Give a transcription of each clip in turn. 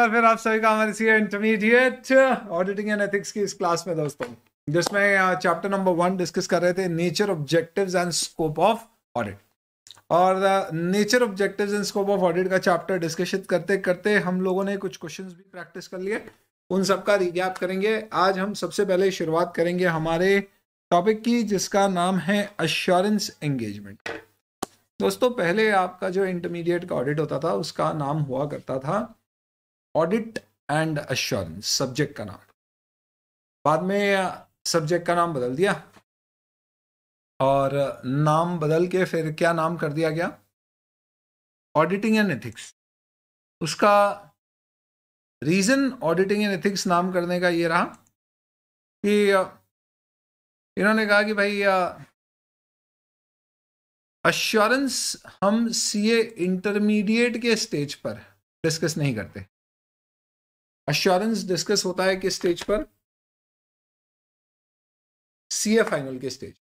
बार फिर आप सभी का हमारे CA intermediate auditing and ethics की इस क्लास में दोस्तों जिसमें चैप्टर नंबर वन डिस्कस कर रहे थे nature objectives and scope of audit और nature objectives and scope of audit का चैप्टर डिस्कशन करते करते हम लोगों ने कुछ क्वेश्चन भी प्रैक्टिस कर लिए उन सबका रिकैप करेंगे आज हम सबसे पहले शुरुआत करेंगे हमारे टॉपिक की जिसका नाम है अश्योरेंस एंगेजमेंट दोस्तों पहले आपका जो इंटरमीडिएट का ऑडिट होता था उसका नाम हुआ करता था ऑडिट एंड अश्योरेंस सब्जेक्ट का नाम बाद में सब्जेक्ट का नाम बदल दिया और नाम बदल के फिर क्या नाम कर दिया गया ऑडिटिंग एंड एथिक्स उसका रीज़न ऑडिटिंग एंड एथिक्स नाम करने का ये रहा कि इन्होंने कहा कि भाई अश्योरेंस हम सीए इंटरमीडिएट के स्टेज पर डिस्कस नहीं करते अश्योरेंस डिस्कस होता है किस स्टेज पर सीए फाइनल के स्टेज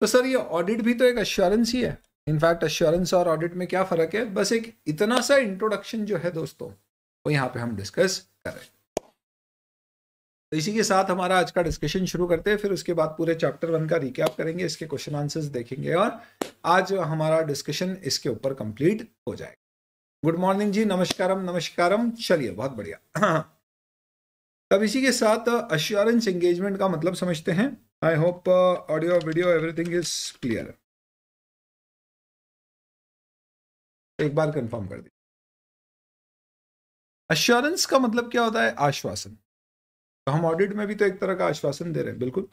तो सर ये ऑडिट भी तो एक अश्योरेंस ही है इनफैक्ट अश्योरेंस और ऑडिट में क्या फर्क है बस एक इतना सा इंट्रोडक्शन जो है दोस्तों वो यहां पे हम डिस्कस कर रहे हैं तो इसी के साथ हमारा आज का डिस्कशन शुरू करते हैं फिर उसके बाद पूरे चैप्टर वन का रिकैप करेंगे इसके क्वेश्चन आंसर्स देखेंगे और आज हमारा डिस्कशन इसके ऊपर कंप्लीट हो जाएगा गुड मॉर्निंग जी नमस्कार नमस्कार चलिए बहुत बढ़िया तब इसी के साथ अश्योरेंस uh, एंगेजमेंट का मतलब समझते हैं I hope audio video everything is clear एक बार कंफर्म कर दी अश्योरेंस का मतलब क्या होता है आश्वासन तो हम ऑडिट में भी तो एक तरह का आश्वासन दे रहे हैं बिल्कुल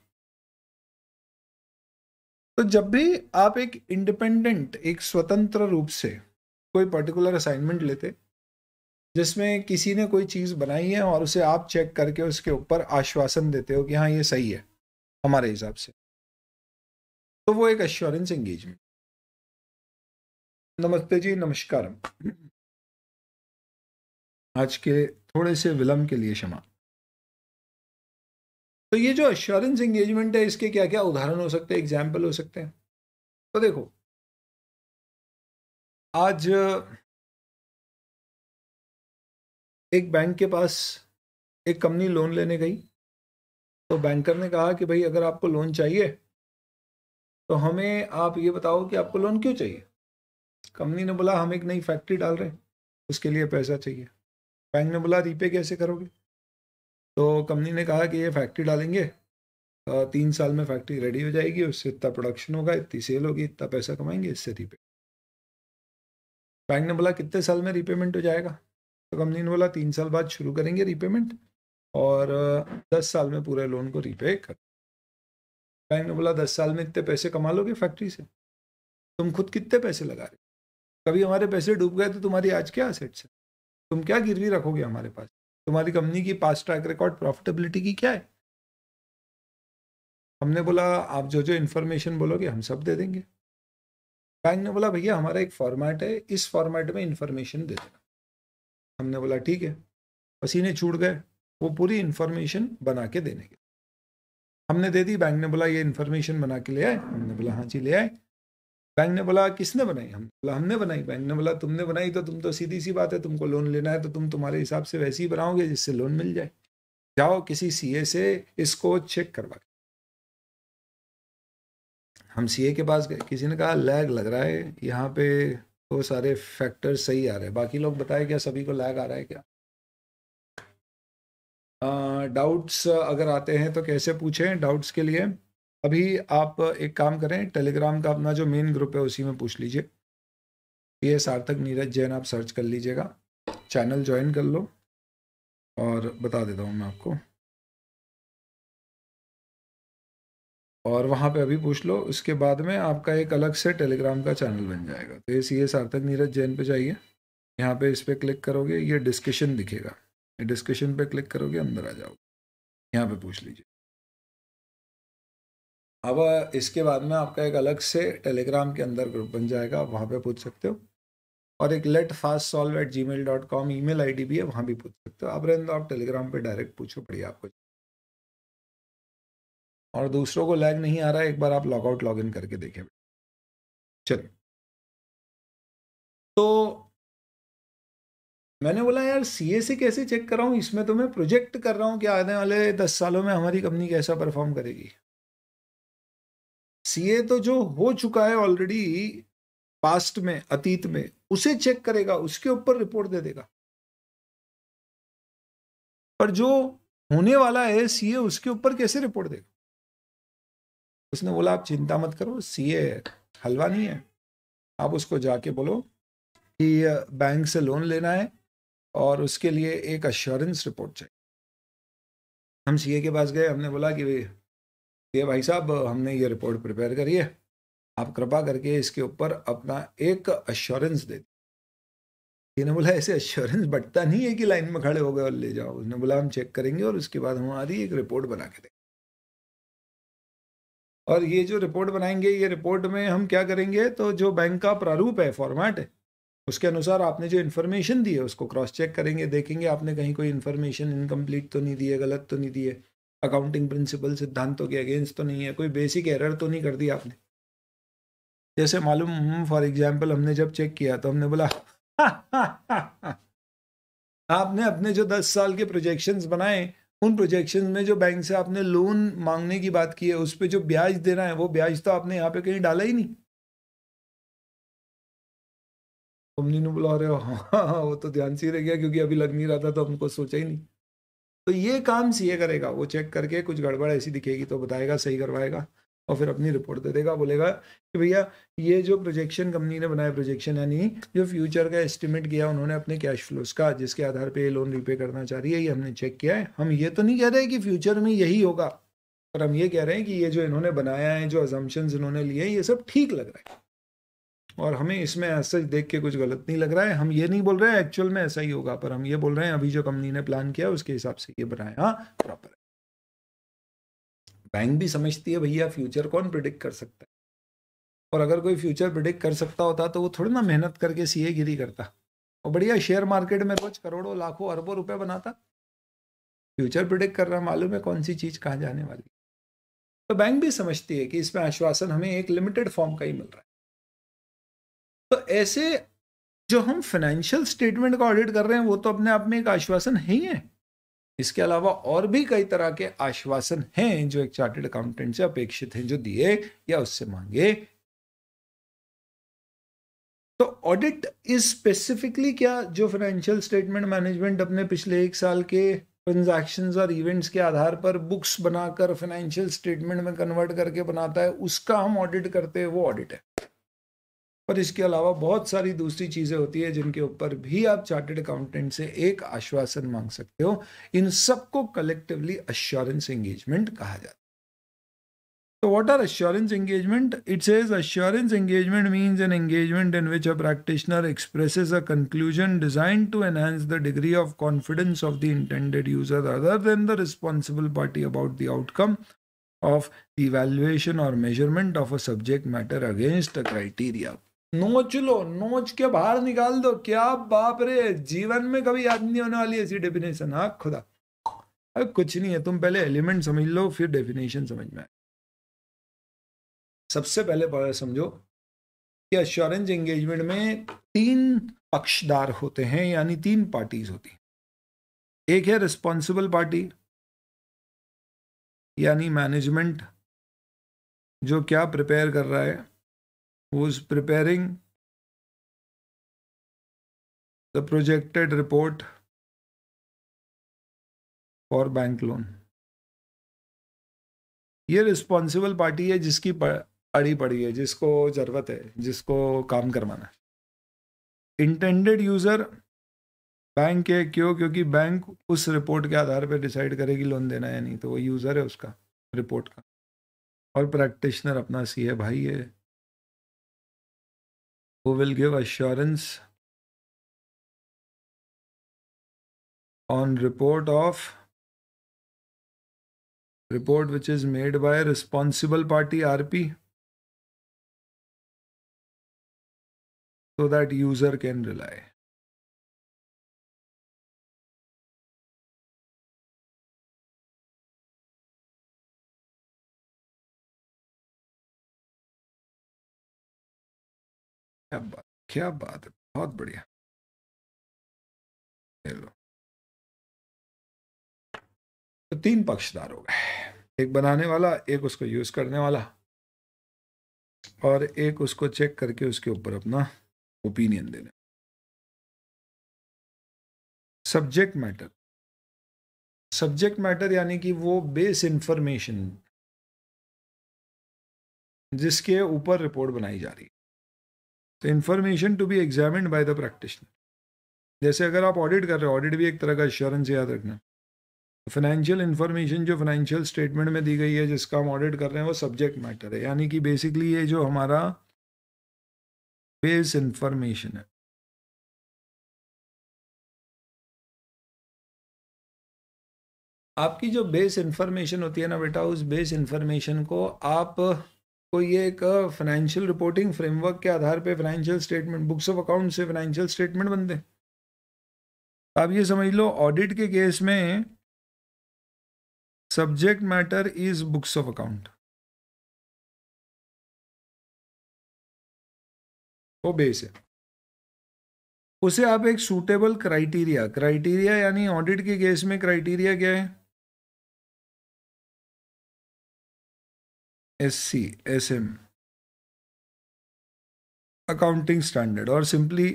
तो जब भी आप एक इंडिपेंडेंट एक स्वतंत्र रूप से कोई पर्टिकुलर असाइनमेंट लेते जिसमें किसी ने कोई चीज़ बनाई है और उसे आप चेक करके उसके ऊपर आश्वासन देते हो कि हाँ ये सही है हमारे हिसाब से तो वो एक अश्योरेंस एंगेजमेंट नमस्ते जी नमस्कार आज के थोड़े से विलंब के लिए क्षमा तो ये जो अश्योरेंस एंगेजमेंट है इसके क्या क्या उदाहरण हो सकते हैं एग्जाम्पल हो सकते हैं तो देखो आज एक बैंक के पास एक कंपनी लोन लेने गई तो बैंकर ने कहा कि भाई अगर आपको लोन चाहिए तो हमें आप ये बताओ कि आपको लोन क्यों चाहिए कंपनी ने बोला हम एक नई फैक्ट्री डाल रहे हैं उसके लिए पैसा चाहिए बैंक ने बोला रीपे कैसे करोगे तो कंपनी ने कहा कि ये फैक्ट्री डालेंगे तीन साल में फैक्ट्री रेडी हो जाएगी उससे इतना प्रोडक्शन होगा इतनी सेल होगी इतना पैसा कमाएंगे इससे रीपे बैंक ने बोला कितने साल में रिपेमेंट हो जाएगा तो कंपनी ने बोला तीन साल बाद शुरू करेंगे रिपेमेंट और दस साल में पूरे लोन को रीपे कर बैंक ने बोला दस साल में इतने पैसे कमा लोगे फैक्ट्री से तुम खुद कितने पैसे लगा रहे कभी हमारे पैसे डूब गए तो तुम्हारी आज क्या असेट्स है तुम क्या गिरवी रखोगे हमारे पास तुम्हारी कंपनी की पास ट्रैक रिकॉर्ड प्रॉफिटेबिलिटी की क्या है हमने बोला आप जो जो इन्फॉर्मेशन बोलोगे हम सब दे देंगे बैंक ने बोला भैया हमारा एक फॉर्मेट है इस फॉर्मेट में इंफॉर्मेशन दे देना हमने बोला ठीक है पसीने छूट गए वो पूरी इन्फॉर्मेशन बना के देने के हमने दे दी बैंक ने बोला ये इन्फॉर्मेशन बना के ले आए हमने बोला हाँ जी ले आए बैंक ने बोला किसने बनाई हमने बोला हमने बनाई बैंक ने बोला तुमने बनाई तो तुम तो सीधी सी बात है तुमको लोन लेना है तो तुम तुम्हारे हिसाब से वैसे ही बनाओगे जिससे लोन मिल जाए जाओ किसी सीए से इसको चेक करवा के हम सीए के पास गए किसी ने कहा लैग लग रहा है यहाँ पे तो सारे फैक्टर्स सही आ रहे हैं बाकी लोग बताए क्या सभी को लैग आ रहा है क्या डाउट्स अगर आते हैं तो कैसे पूछें डाउट्स के लिए अभी आप एक काम करें टेलीग्राम का अपना जो मेन ग्रुप है उसी में पूछ लीजिए ये सार्थक नीरज जैन आप सर्च कर लीजिएगा चैनल ज्वाइन कर लो और बता देता हूँ मैं आपको और वहाँ पे अभी पूछ लो उसके बाद में आपका एक अलग से टेलीग्राम का चैनल बन जाएगा तो ये सी ए सार्थक नीरज जैन पे जाइए यहाँ पे इस पर क्लिक करोगे ये डिस्कशन दिखेगा ये डिस्कशन पे क्लिक करोगे अंदर आ जाओगे यहाँ पे पूछ लीजिए अब इसके बाद में आपका एक अलग से टेलीग्राम के अंदर ग्रुप बन जाएगा आप वहाँ पर पूछ सकते हो और एक let fast solve at Gmail dot com email I D भी है वहाँ भी पूछ सकते हो आप रहें तो आप टेलीग्राम पर डायरेक्ट पूछो बढ़िया आपको और दूसरों को लैग नहीं आ रहा है एक बार आप लॉगआउट लॉग इन करके देखें चलिए तो मैंने बोला यार सी से कैसे चेक कर रहा हूँ इसमें तो मैं प्रोजेक्ट कर रहा हूँ कि आने वाले दस सालों में हमारी कंपनी कैसा परफॉर्म करेगी सीए तो जो हो चुका है ऑलरेडी पास्ट में अतीत में उसे चेक करेगा उसके ऊपर रिपोर्ट दे देगा पर जो होने वाला है सीए उसके ऊपर कैसे रिपोर्ट देगा उसने बोला आप चिंता मत करो सीए हलवा नहीं है आप उसको जाके बोलो कि बैंक से लोन लेना है और उसके लिए एक अश्योरेंस रिपोर्ट चाहिए हम सीए के पास गए हमने बोला कि ये भाई साहब हमने ये रिपोर्ट प्रिपेयर करी है आप कृपा करके इसके ऊपर अपना एक अश्योरेंस दे ने बोला ऐसे अश्योरेंस बटता नहीं है कि लाइन में खड़े हो गए और ले जाओ उसने बोला हम चेक करेंगे और उसके बाद हमारी एक रिपोर्ट बना के दे और ये जो रिपोर्ट बनाएंगे ये रिपोर्ट में हम क्या करेंगे तो जो बैंक का प्रारूप है फॉर्मेट है उसके अनुसार आपने जो इन्फॉर्मेशन दी है उसको क्रॉस चेक करेंगे देखेंगे आपने कहीं कोई इन्फॉर्मेशन इनकम्प्लीट तो नहीं दी है गलत तो नहीं दी है अकाउंटिंग प्रिंसिपल सिद्धांतों के अगेंस्ट तो नहीं है कोई बेसिक एरर तो नहीं कर दिया आपने जैसे मालूम फॉर एग्जाम्पल हमने जब चेक किया तो हमने बोला आपने अपने जो दस साल के प्रोजेक्शन बनाए उन प्रोजेक्शन में जो बैंक से आपने लोन मांगने की बात की है उस पर जो ब्याज देना है वो ब्याज तो आपने यहाँ पे कहीं डाला ही नहीं तुम नहीं बुला रहे हो हाँ, हाँ वो तो ध्यान से ही रह गया क्योंकि अभी लग नहीं रहा था तो हमको सोचा ही नहीं तो ये काम सीए करेगा वो चेक करके कुछ गड़बड़ ऐसी दिखेगी तो बताएगा सही करवाएगा और फिर अपनी रिपोर्ट दे देगा बोलेगा कि भैया ये जो प्रोजेक्शन कंपनी ने बनाया प्रोजेक्शन यानी जो फ्यूचर का एस्टिमेट किया उन्होंने अपने कैश फ्लोज का जिसके आधार पे लोन रीपे करना चाह रही है ये हमने चेक किया है हम ये तो नहीं कह रहे कि फ्यूचर में यही होगा पर हम ये कह रहे हैं कि ये जो इन्होंने बनाया है जो अजम्पन इन्होंने लिए ये सब ठीक लग रहा है और हमें इसमें ऐसा देख के कुछ गलत नहीं लग रहा है हम ये नहीं बोल रहे हैं एक्चुअल में ऐसा ही होगा पर हम ये बोल रहे हैं अभी जो कंपनी ने प्लान किया उसके हिसाब से ये बनाया प्रॉपर बैंक भी समझती है भैया फ्यूचर कौन प्रिडिक्ट कर सकता है और अगर कोई फ्यूचर प्रिडिक्ट कर सकता होता तो वो थोड़ी ना मेहनत करके सीए गिरी करता और बढ़िया शेयर मार्केट में रोज करोड़ों लाखों अरबों रुपए बनाता फ्यूचर प्रिडिक्ट कर रहा मालूम है कौन सी चीज कहाँ जाने वाली तो बैंक भी समझती है कि इसमें आश्वासन हमें एक लिमिटेड फॉर्म का ही मिल रहा है तो ऐसे जो हम फाइनेंशियल स्टेटमेंट का ऑडिट कर रहे हैं वो तो अपने आप में एक आश्वासन है ही है इसके अलावा और भी कई तरह के आश्वासन हैं जो एक चार्टेड अकाउंटेंट से अपेक्षित हैं जो दिए या उससे मांगे तो ऑडिट इज स्पेसिफिकली क्या जो फाइनेंशियल स्टेटमेंट मैनेजमेंट अपने पिछले एक साल के ट्रांजेक्शन और इवेंट्स के आधार पर बुक्स बनाकर फाइनेंशियल स्टेटमेंट में कन्वर्ट करके बनाता है उसका हम ऑडिट करते हैं वो ऑडिट है पर इसके अलावा बहुत सारी दूसरी चीज़ें होती है जिनके ऊपर भी आप चार्टेड अकाउंटेंट से एक आश्वासन मांग सकते हो इन सबको कलेक्टिवली अश्योरेंस एंगेजमेंट कहा जाता है So what are assurance engagement? It says assurance engagement means an engagement in which a practitioner expresses a conclusion designed to enhance the degree of confidence of the intended user rather than the responsible party about the outcome of the evaluation or measurement of a subject matter against a criteria. नोच लो नोच के बाहर निकाल दो क्या बाप रे जीवन में कभी याद नहीं होने वाली ऐसी डेफिनेशन हा खुदा अरे कुछ नहीं है तुम पहले एलिमेंट समझ लो फिर डेफिनेशन समझ में सबसे पहले समझो कि अश्योरेंस एंगेजमेंट में तीन पक्षदार होते हैं यानी तीन पार्टीज होती हैं एक है रिस्पॉन्सिबल पार्टी यानी मैनेजमेंट जो क्या प्रिपेयर कर रहा है is preparing the projected report for bank loan. ये रिस्पॉन्सिबल पार्टी है जिसकी अड़ी पड़ी है जिसको ज़रूरत है जिसको काम करवाना है इंटेंडेड यूज़र बैंक है क्यों क्योंकि बैंक उस रिपोर्ट के आधार पर डिसाइड करेगी लोन देना है नहीं तो वो यूज़र है उसका रिपोर्ट का और प्रैक्टिशनर अपना सी है भाई है who will give assurance on report of report which is made by responsible party RP so that user can rely. क्या बात क्या बात है बहुत बढ़िया लो तो तीन पक्षदार हो गए एक बनाने वाला एक उसको यूज करने वाला और एक उसको चेक करके उसके ऊपर अपना ओपिनियन देने सब्जेक्ट मैटर सब्जेक्ट मैटर यानी कि वो बेस इंफॉर्मेशन जिसके ऊपर रिपोर्ट बनाई जा रही है तो information to be examine by the practitioner जैसे अगर आप ऑडिट कर रहे हो ऑडिट भी एक तरह का एश्योरेंस याद रखना फाइनेंशियल इन्फॉर्मेशन जो फाइनेंशियल स्टेटमेंट में दी गई है जिसका हम ऑडिट कर रहे हैं वो सब्जेक्ट मैटर है यानी कि बेसिकली ये जो हमारा बेस इन्फॉर्मेशन है आपकी जो बेस इन्फॉर्मेशन होती है ना बेटा उस बेस इन्फॉर्मेशन को आप को ये एक फाइनेंशियल रिपोर्टिंग फ्रेमवर्क के आधार पे financial statement books of account से फाइनेंशियल स्टेटमेंट बनते आप ये समझ लो ऑडिट के केस में subject matter is books of account वो बेस है उसे आप एक सूटेबल क्राइटेरिया क्राइटेरिया यानी ऑडिट के केस में क्राइटेरिया क्या है S C S M accounting standard और सिंपली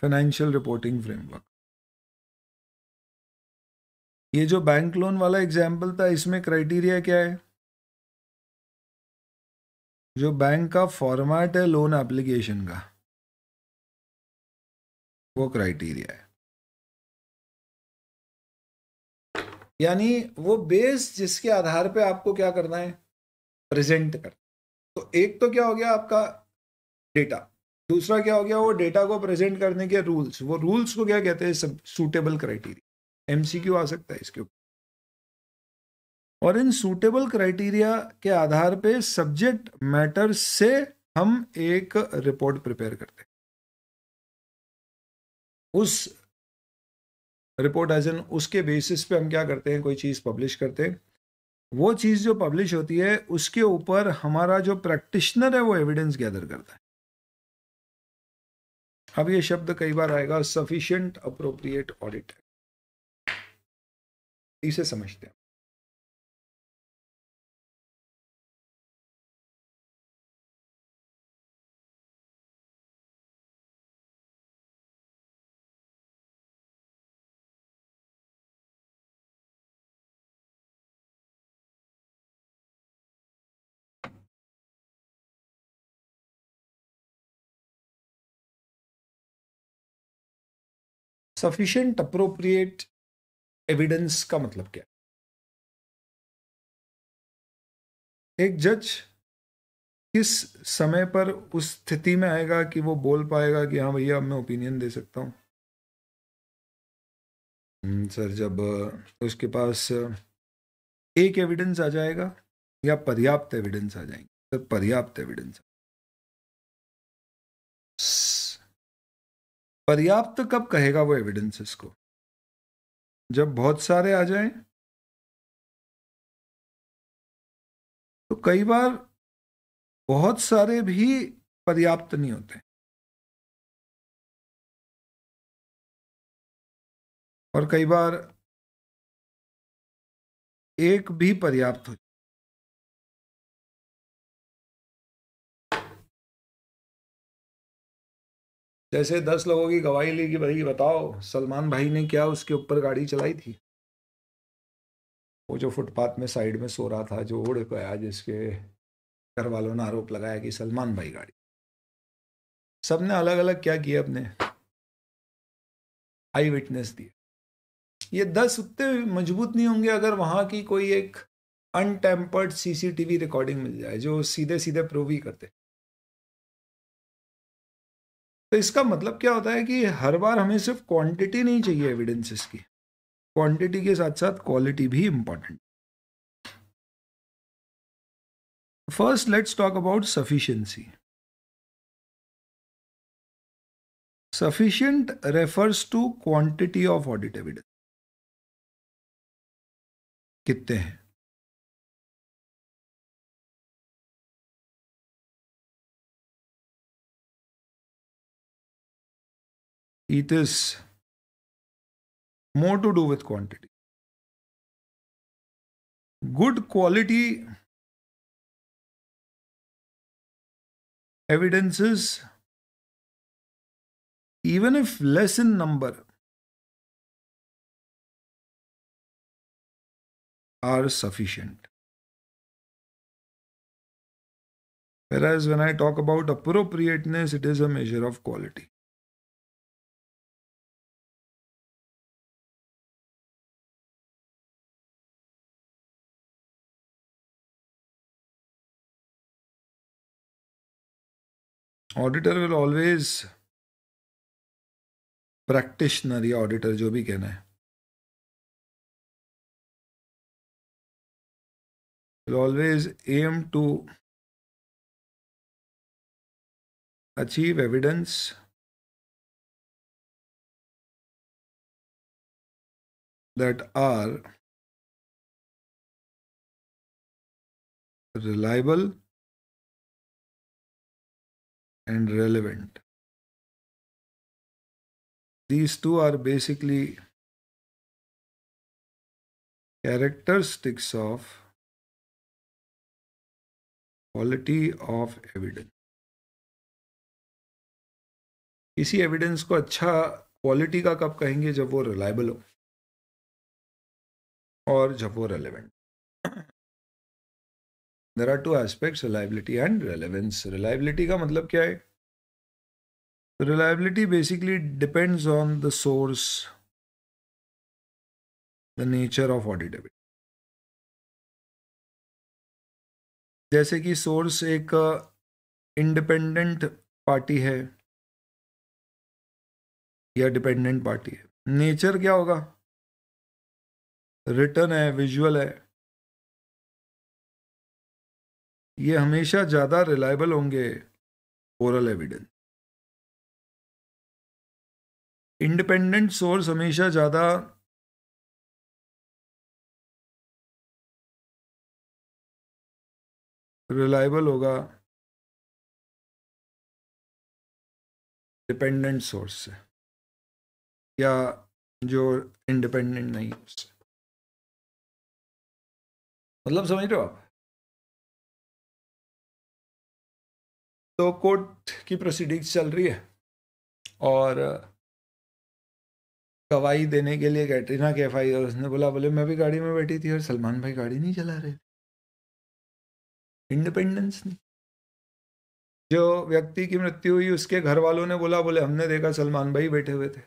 फाइनेंशियल रिपोर्टिंग फ्रेमवर्क ये जो बैंक लोन वाला एग्जाम्पल था इसमें क्राइटेरिया क्या है जो बैंक का फॉर्मेट है लोन एप्लीकेशन का वो क्राइटेरिया है यानी वो बेस जिसके आधार पे आपको क्या करना है प्रेजेंट कर तो एक तो क्या हो गया आपका डेटा दूसरा क्या हो गया वो डेटा को प्रेजेंट करने के रूल्स वो रूल्स को क्या कहते हैं सब सूटेबल क्राइटेरिया एम आ सकता है इसके ऊपर और इन सूटेबल क्राइटेरिया के आधार पे सब्जेक्ट मैटर से हम एक रिपोर्ट प्रिपेयर करते हैं उस रिपोर्ट एज एन उसके बेसिस पे हम क्या करते हैं कोई चीज़ पब्लिश करते हैं वो चीज़ जो पब्लिश होती है उसके ऊपर हमारा जो प्रैक्टिशनर है वो एविडेंस गैदर करता है अब ये शब्द कई बार आएगा सफिशियंट अप्रोप्रिएट ऑडिट इसे समझते हैं सफिशियंट अप्रोप्रिएट एविडेंस का मतलब क्या एक जज किस समय पर उस स्थिति में आएगा कि वो बोल पाएगा कि हाँ भैया मैं ओपिनियन दे सकता हूँ सर hmm, जब उसके पास एक एविडेंस आ जाएगा या पर्याप्त एविडेंस आ जाएंगे सर पर्याप्त एविडेंस आ पर्याप्त तो कब कहेगा वो एविडेंसेस को जब बहुत सारे आ जाएं तो कई बार बहुत सारे भी पर्याप्त नहीं होते और कई बार एक भी पर्याप्त हो जैसे दस लोगों की गवाही ली कि भाई बताओ सलमान भाई ने क्या उसके ऊपर गाड़ी चलाई थी वो जो फुटपाथ में साइड में सो रहा था जो उड़ पाया जिसके घर वालों ने आरोप लगाया कि सलमान भाई गाड़ी सब ने अलग अलग क्या किया अपने आई विटनेस दिए ये दस उतने मजबूत नहीं होंगे अगर वहाँ की कोई एक अनटेम्पर्ड सीसीटीवी रिकॉर्डिंग मिल जाए जो सीधे सीधे प्रूव ही करते तो इसका मतलब क्या होता है कि हर बार हमें सिर्फ क्वांटिटी नहीं चाहिए एविडेंसेस की क्वांटिटी के साथ साथ क्वालिटी भी important first let's talk about sufficiency sufficient refers to quantity of audit evidence कितने हैं it is more to do with quantity. Good quality evidences, even if less in number, are sufficient. Whereas when I talk about appropriateness, it is a measure of quality. Auditor will always practitioner या auditor जो भी कहना है will always aim to achieve evidence that are reliable and relevant. These two are basically characteristics of quality of evidence किसी evidence को अच्छा quality का कब कहेंगे जब वो रिलायबल हो और जब वो relevant there are two aspects reliability and relevance reliability का मतलब क्या है reliability basically depends on the source the nature of auditability जैसे कि सोर्स एक इंडिपेंडेंट uh, पार्टी है या डिपेंडेंट पार्टी है नेचर क्या होगा रिटर्न है विजुअल है ये हमेशा ज़्यादा रिलायबल होंगे ओरल एविडेंस इंडिपेंडेंट सोर्स हमेशा ज़्यादा रिलायबल होगा डिपेंडेंट सोर्स से या जो इंडिपेंडेंट नहीं उससे मतलब समझ रहे हो आप तो कोर्ट की प्रोसीडिंग्स चल रही है और गवाही देने के लिए कैटरीना कैफ आई और उसने बोला बोले मैं भी गाड़ी में बैठी थी और सलमान भाई गाड़ी नहीं चला रहे थे इंडिपेंडेंस नहीं जो व्यक्ति की मृत्यु हुई उसके घर वालों ने बोला बोले हमने देखा सलमान भाई बैठे हुए थे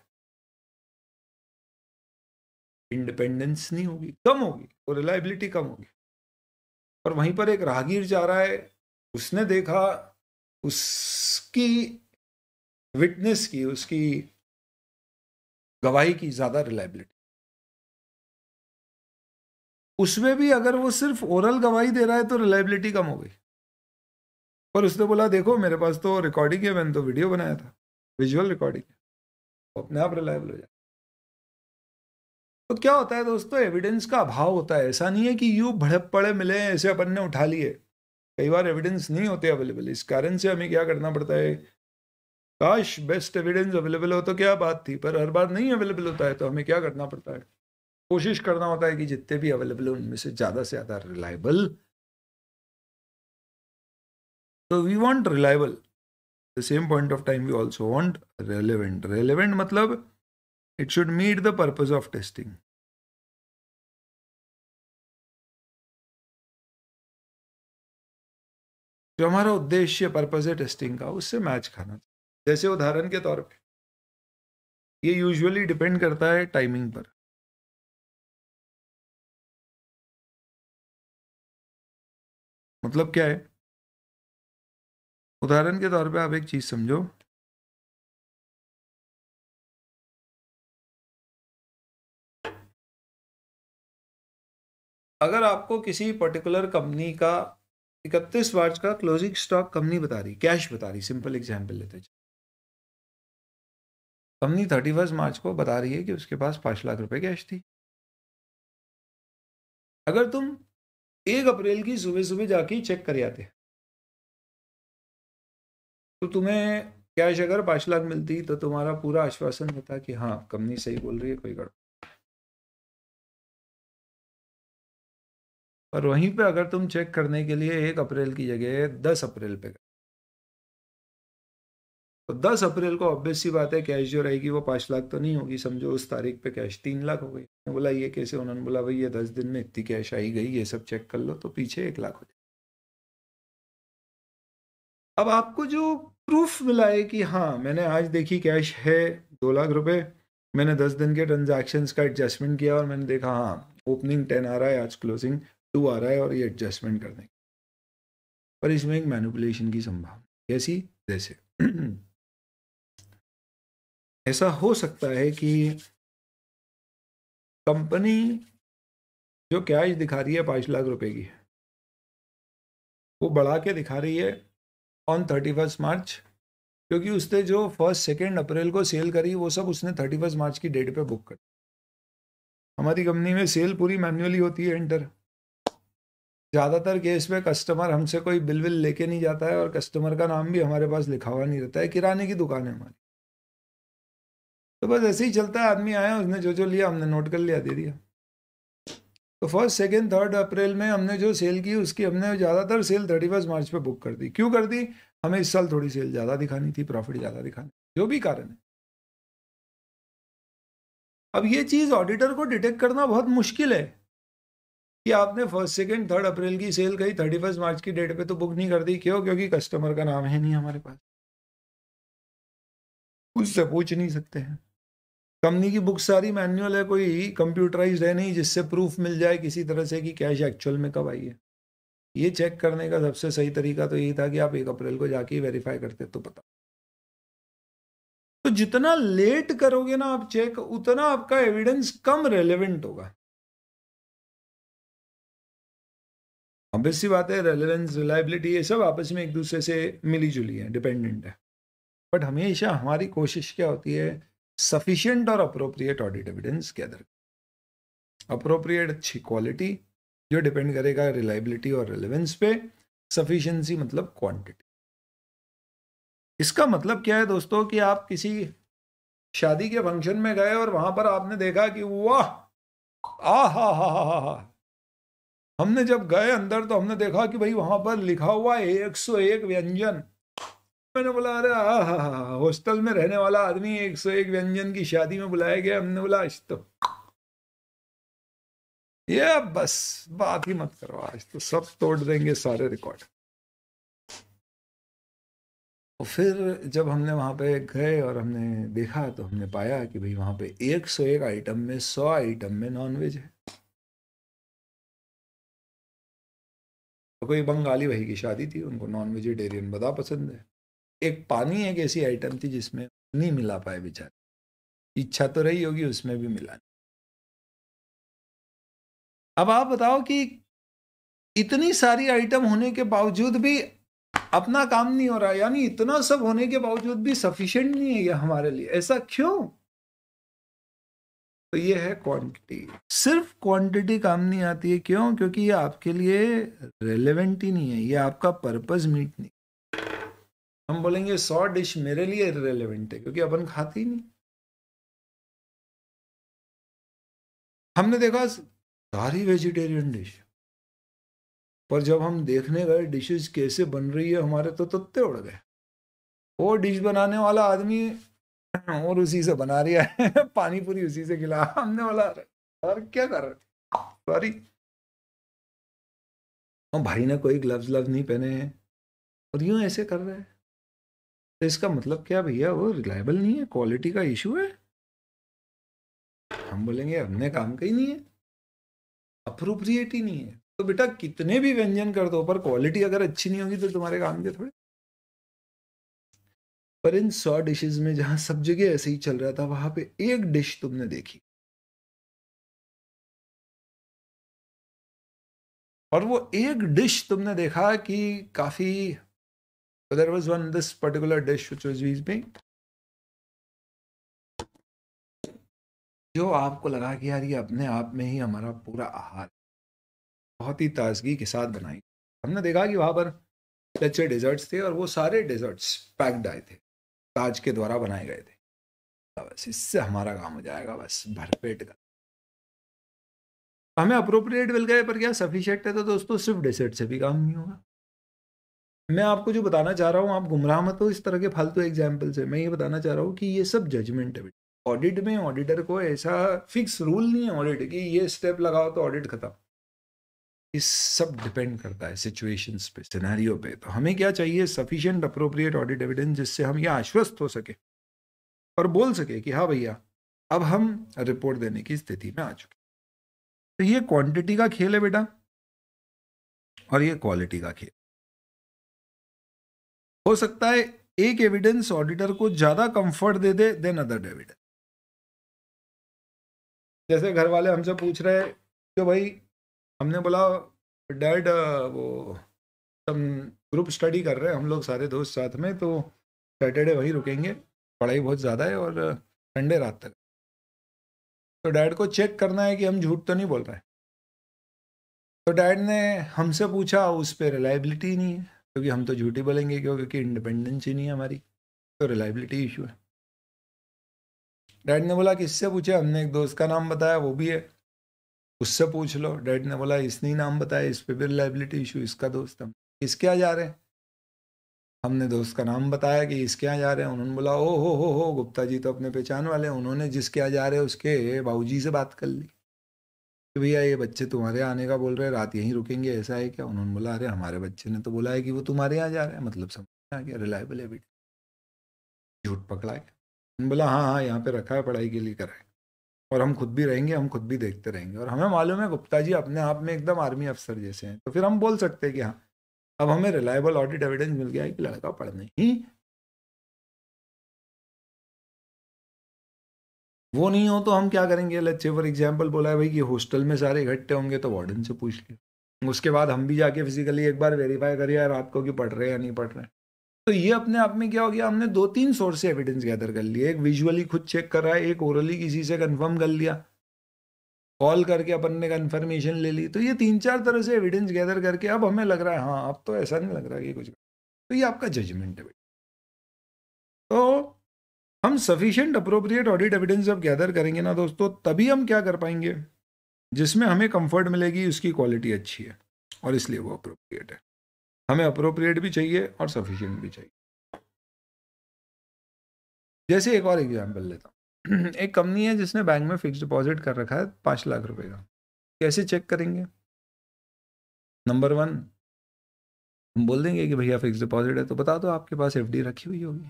इंडिपेंडेंस नहीं होगी कम होगी और रिलायबिलिटी कम होगी और वहीं पर एक राहगीर जा रहा है उसने देखा उसकी विटनेस की उसकी गवाही की ज़्यादा रिलायबिलिटी उसमें भी अगर वो सिर्फ ओरल गवाही दे रहा है तो रिलायबिलिटी कम हो गई पर उसने बोला देखो मेरे पास तो रिकॉर्डिंग है मैंने तो वीडियो बनाया था विजुअल रिकॉर्डिंग है तो अपने आप रिलायबल हो जाए तो क्या होता है दोस्तों एविडेंस का अभाव होता है ऐसा नहीं है कि यू भड़प पड़े मिले ऐसे अपन ने उठा लिए कई बार एविडेंस नहीं होते अवेलेबल इस कारण से हमें क्या करना पड़ता है काश बेस्ट एविडेंस अवेलेबल हो तो क्या बात थी पर हर बार नहीं अवेलेबल होता है तो हमें क्या करना पड़ता है कोशिश करना होता है कि जितने भी अवेलेबल हो उनमें से ज़्यादा से ज़्यादा रिलायबल तो we want reliable the same point of time we also want relevant relevant मतलब it should meet the purpose of testing जो हमारा उद्देश्य पर्पज है टेस्टिंग का उससे मैच खाना जैसे उदाहरण के तौर पे ये यूजुअली डिपेंड करता है टाइमिंग पर मतलब क्या है उदाहरण के तौर पे आप एक चीज समझो अगर आपको किसी पर्टिकुलर कंपनी का इकतीस मार्च का क्लोजिंग स्टॉक कंपनी बता रही कैश बता रही सिंपल एग्जाम्पल लेते कंपनी थर्टी फर्स्ट मार्च को बता रही है कि उसके पास पांच लाख रुपए कैश थी अगर तुम एक अप्रैल की सुबह सुबह जाके चेक कर आते तो तुम्हें कैश अगर पांच लाख मिलती तो तुम्हारा पूरा आश्वासन होता कि हाँ कंपनी सही बोल रही है कोई गड़बड़ पर वहीं पे अगर तुम चेक करने के लिए एक अप्रैल की जगह दस अप्रैल पे तो दस अप्रैल को ऑब्वियस सी बात है कैश जो रहेगी वो पाँच लाख तो नहीं होगी समझो उस तारीख पे कैश तीन लाख हो गई बोला ये कैसे उन्होंने बोला भाई ये दस दिन में इतनी कैश आई गई ये सब चेक कर लो तो पीछे एक लाख हो जाए अब आपको जो प्रूफ मिला है कि हाँ मैंने आज देखी कैश है दो लाख रुपए मैंने दस दिन के ट्रांजेक्शन का एडजस्टमेंट किया और मैंने देखा हाँ ओपनिंग टेन आ रहा है आज क्लोजिंग टू तो आ रहा है और ये एडजस्टमेंट कर देंगे पर इसमें एक मैनिपुलेशन की संभावना कैसी जैसे ऐसा हो सकता है कि कंपनी जो कैश दिखा रही है पाँच लाख रुपए की है वो बढ़ा के दिखा रही है ऑन थर्टी फर्स्ट मार्च क्योंकि उसने जो फर्स्ट सेकेंड अप्रैल को सेल करी वो सब उसने थर्टी फर्स्ट मार्च की डेट पे बुक कर हमारी कंपनी में सेल पूरी मैनुअली होती है एंटर ज़्यादातर केस में कस्टमर हमसे कोई बिल विल लेके नहीं जाता है और कस्टमर का नाम भी हमारे पास लिखा हुआ नहीं रहता है किराने की दुकान है हमारी तो बस ऐसे ही चलता है आदमी आया उसने जो जो लिया हमने नोट कर लिया दे दिया तो फर्स्ट सेकेंड थर्ड अप्रैल में हमने जो सेल की उसकी हमने ज़्यादातर सेल थर्टी फर्स्ट मार्च पर बुक कर दी क्यों कर दी हमें इस साल थोड़ी सेल ज़्यादा दिखानी थी प्रॉफिट ज़्यादा दिखानी जो भी कारण है अब ये चीज़ ऑडिटर को डिटेक्ट करना बहुत मुश्किल है कि आपने फर्स्ट सेकेंड थर्ड अप्रैल की सेल कही थर्टी फर्स्ट मार्च की डेट पे तो बुक नहीं कर दी क्यों क्योंकि कस्टमर का नाम है नहीं हमारे पास उससे पूछ नहीं सकते हैं कंपनी की बुक सारी मैनुअल है कोई कंप्यूटराइज है नहीं जिससे प्रूफ मिल जाए किसी तरह से कि कैश एक्चुअल में कब आई है ये चेक करने का सबसे सही तरीका तो यही था कि आप एक अप्रैल को जाके वेरीफाई करते तो पता तो जितना लेट करोगे ना आप चेक उतना आपका एविडेंस कम रेलेवेंट होगा ऑब्वियस सी बात है रेलिवेंस रिलायबिलिटी ये सब आपस में एक दूसरे से मिली जुली है डिपेंडेंट है बट हमेशा हमारी कोशिश क्या होती है सफिशियंट और appropriate audit evidence gather appropriate अच्छी क्वालिटी जो डिपेंड करेगा रिलायबिलिटी और रेलिवेंस पे सफिशेंसी मतलब क्वांटिटी इसका मतलब क्या है दोस्तों कि आप किसी शादी के फंक्शन में गए और वहां पर आपने देखा कि वाह आ हा हा हा हा हमने जब गए अंदर तो हमने देखा कि भाई वहां पर लिखा हुआ एक सौ एक व्यंजन मैंने बोला अरे हा हॉस्टल में रहने वाला आदमी एक सौ एक व्यंजन की शादी में बुलाया गया हमने बोला आज तो ये बस बात ही मत करो आज तो सब तोड़ देंगे सारे रिकॉर्ड और तो फिर जब हमने वहां पे गए और हमने देखा तो हमने पाया कि भाई वहां पे एक सौ एक आइटम में सौ आइटम में नॉनवेज है तो कोई बंगाली भाई की शादी थी उनको नॉन वेजिटेरियन बड़ा पसंद है एक पानी एक ऐसी आइटम थी जिसमें नहीं मिला पाए बेचारे इच्छा तो रही होगी उसमें भी मिला अब आप बताओ कि इतनी सारी आइटम होने के बावजूद भी अपना काम नहीं हो रहा यानी इतना सब होने के बावजूद भी सफिशिएंट नहीं है ये हमारे लिए ऐसा क्यों तो ये है क्वांटिटी सिर्फ क्वांटिटी काम नहीं आती है क्यों क्योंकि ये आपके लिए रेलेवेंट ही नहीं है ये आपका पर्पज मीट नहीं हम बोलेंगे सौ डिश मेरे लिए रेलेवेंट है क्योंकि अपन खाते ही नहीं हमने देखा सारी वेजिटेरियन डिश पर जब हम देखने गए डिशेज कैसे बन रही है हमारे तो तत्ते उड़ गए वो डिश बनाने वाला आदमी और उसी से बना रही है पानी पूरी उसी से खिला हमने बोला और क्या कर रहे सॉरी और भाई ने कोई ग्लव्स व्लव्स नहीं पहने हैं और यूं ऐसे कर रहे हैं तो इसका मतलब क्या भैया वो रिलायबल नहीं है क्वालिटी का इशू है हम बोलेंगे हमने काम का ही नहीं है अप्रोप्रिएट ही नहीं है तो बेटा कितने भी व्यंजन कर दो पर क्वालिटी अगर अच्छी नहीं होगी तो तुम्हारे काम के थोड़े पर इन सौ डिशेज में जहां सब जगह ऐसे ही चल रहा था वहां पे एक डिश तुमने देखी और वो एक डिश तुमने देखा कि काफी there was one this particular dish which was वीज में जो आपको लगा कि यार ये अपने आप में ही हमारा पूरा आहार बहुत ही ताजगी के साथ बनाई हमने देखा कि वहां पर अच्छे डेजर्ट्स थे और वो सारे डेजर्ट्स पैक्ड आए थे ताज के द्वारा बनाए गए थे बस इससे हमारा काम हो जाएगा बस भरपेट का हमें अप्रोप्रिएट मिल गए पर क्या सफिशियंट है तो दोस्तों सिर्फ डेसर्ट से भी काम नहीं होगा मैं आपको जो बताना चाह रहा हूँ आप गुमराह मत हो इस तरह के फालतू एग्जाम्पल से मैं ये बताना चाह रहा हूँ कि ये सब जजमेंट है ऑडिट में ऑडिटर को ऐसा फिक्स रूल नहीं है ऑडिट कि ये स्टेप लगाओ तो ऑडिट खत्म इस सब डिपेंड करता है सिचुएशंस पे सिनेरियो पे तो हमें क्या चाहिए सफिशिएंट अप्रोप्रिएट ऑडिट एविडेंस जिससे हम ये आश्वस्त हो सके और बोल सके कि हाँ भैया अब हम रिपोर्ट देने की स्थिति में आ चुके तो ये क्वांटिटी का खेल है बेटा और ये क्वालिटी का खेल हो सकता है एक एविडेंस ऑडिटर को ज्यादा कंफर्ट दे दे देन अदर एविडेंस जैसे घर वाले हमसे पूछ रहे हैं कि भाई हमने बोला डैड वो हम ग्रुप स्टडी कर रहे हैं हम लोग सारे दोस्त साथ में तो सैटरडे वहीं रुकेंगे पढ़ाई बहुत ज़्यादा है और संडे रात तक तो डैड को चेक करना है कि हम झूठ तो नहीं बोल रहे तो डैड ने हमसे पूछा उस पर रिलायबिलिटी नहीं है क्योंकि हम तो झूठी बोलेंगे क्योंकि इंडिपेंडेंस ही नहीं है हमारी तो रिलायबिलिटी इशू है डैड ने बोला किससे पूछे हमने एक दोस्त का नाम बताया वो भी है उससे पूछ लो डैड ने बोला इसने ही नाम बताया इस पर भी रिलायबिलिटी इशू इसका दोस्त हम इसके यहाँ जा रहे हैं हमने दोस्त का नाम बताया कि इसके यहाँ जा रहे हैं उन्होंने बोला ओ हो हो हो गुप्ता जी तो अपने पहचान वाले हैं उन्होंने जिसके यहाँ जा रहे हैं उसके जी से बात कर ली कि भैया ये बच्चे तुम्हारे आने का बोल रहे हैं रात यहीं रुकेंगे ऐसा है क्या उन्होंने बोला अरे हमारे बच्चे ने तो बोला है कि वो तुम्हारे यहाँ जा रहे हैं मतलब समझ आ गया रिलायबल है बेटी झूठ पकड़ा गया बोला हाँ हाँ यहाँ पे रखा है पढ़ाई के लिए कराए और हम खुद भी रहेंगे हम खुद भी देखते रहेंगे और हमें मालूम है गुप्ता जी अपने आप में एकदम आर्मी अफसर जैसे हैं तो फिर हम बोल सकते हैं कि हाँ अब हमें रिलायबल ऑडिट एविडेंस मिल गया है कि लड़का पढ़ नहीं वो नहीं हो तो हम क्या करेंगे लच्चे फॉर एग्जाम्पल बोला है भाई कि हॉस्टल में सारे इकट्ठे होंगे तो वार्डन से पूछ लिया उसके बाद हम भी जाके फिजिकली एक बार वेरीफाई करिए रात को कि पढ़ रहे हैं या नहीं पढ़ रहे हैं तो ये अपने आप में क्या हो गया हमने दो तीन सोर्स से एविडेंस गैदर कर लिया एक विजुअली खुद चेक करा एक ओरली किसी से कंफर्म कर लिया कॉल करके अपन ने कंफर्मेशन ले ली तो ये तीन चार तरह से एविडेंस गैदर करके अब हमें लग रहा है हाँ अब तो ऐसा नहीं लग रहा कि कुछ तो ये आपका जजमेंट है तो हम सफिशियंट अप्रोप्रिएट ऑडिट एविडेंस जब गैदर करेंगे ना दोस्तों तभी हम क्या कर पाएंगे जिसमें हमें कंफर्ट मिलेगी उसकी क्वालिटी अच्छी है और इसलिए वो अप्रोप्रिएट है हमें अप्रोप्रिएट भी चाहिए और सफिशियंट भी चाहिए जैसे एक और एग्जाम्पल लेता हूँ एक कंपनी है जिसने बैंक में फिक्स डिपॉजिट कर रखा है पाँच लाख रुपए का कैसे चेक करेंगे नंबर वन हम बोल देंगे कि भैया फिक्स डिपॉजिट है तो बता दो आपके पास एफ रखी हुई होगी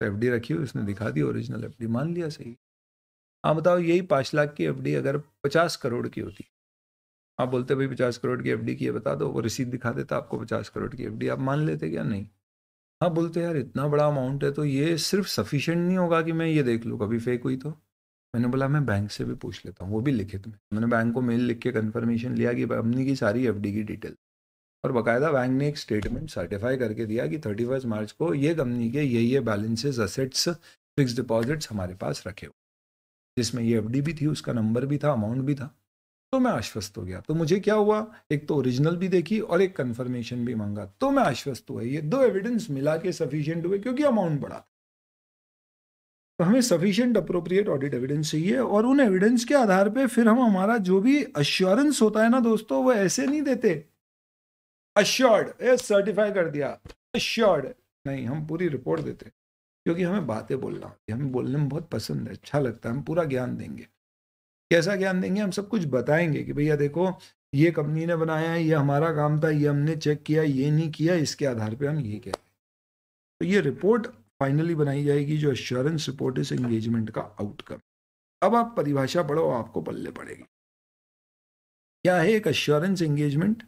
तो एफ रखी हुई उसने दिखा दी ओरिजिनल एफ मान लिया सही हाँ बताओ यही पाँच लाख की एफ अगर पचास करोड़ की होती आप बोलते भाई पचास करोड़ की एफडी की है बता दो वो रिसीट दिखा देता आपको पचास करोड़ की एफडी आप मान लेते क्या नहीं हाँ बोलते यार इतना बड़ा अमाउंट है तो ये सिर्फ सफिशेंट नहीं होगा कि मैं ये देख लूँ कभी फेक हुई तो मैंने बोला मैं बैंक से भी पूछ लेता हूँ वो भी लिखित में मैंने बैंक को मेल लिख के कन्फर्मेशन लिया कि कंपनी की सारी एफ की डिटेल और बाकायदा बैंक ने एक स्टेटमेंट सर्टिफाई करके दिया कि थर्टी फर्स्ट मार्च को ये कंपनी के ये ये बैलेंसेज असेट्स फिक्स डिपॉजिट्स हमारे पास रखे हुए जिसमें ये एफ भी थी उसका नंबर भी था अमाउंट भी था तो मैं आश्वस्त हो गया तो मुझे क्या हुआ एक तो ओरिजिनल भी देखी और एक कंफर्मेशन भी मांगा तो मैं आश्वस्त हुआ ये दो एविडेंस मिला के सफिशियंट हुए क्योंकि अमाउंट बढ़ा तो हमें सफिशियंट अप्रोप्रिएट ऑडिट एविडेंस चाहिए और उन एविडेंस के आधार पे फिर हम हमारा जो भी अश्योरेंस होता है ना दोस्तों वो ऐसे नहीं देते अश्योर्ड ये सर्टिफाई कर दिया अश्योर्ड नहीं हम पूरी रिपोर्ट देते क्योंकि हमें बातें बोलना होती है हमें बोलने में बहुत पसंद है अच्छा लगता है हम पूरा ज्ञान देंगे कैसा ज्ञान देंगे हम सब कुछ बताएंगे कि भैया देखो ये कंपनी ने बनाया है ये हमारा काम था ये हमने चेक किया ये नहीं किया इसके आधार पर हम ये कहते हैं तो ये रिपोर्ट फाइनली बनाई जाएगी जो एश्योरेंस रिपोर्ट इस एंगेजमेंट का आउटकम अब आप परिभाषा पढ़ो आपको पल्ले पड़ेगी क्या है एक एश्योरेंस एंगेजमेंट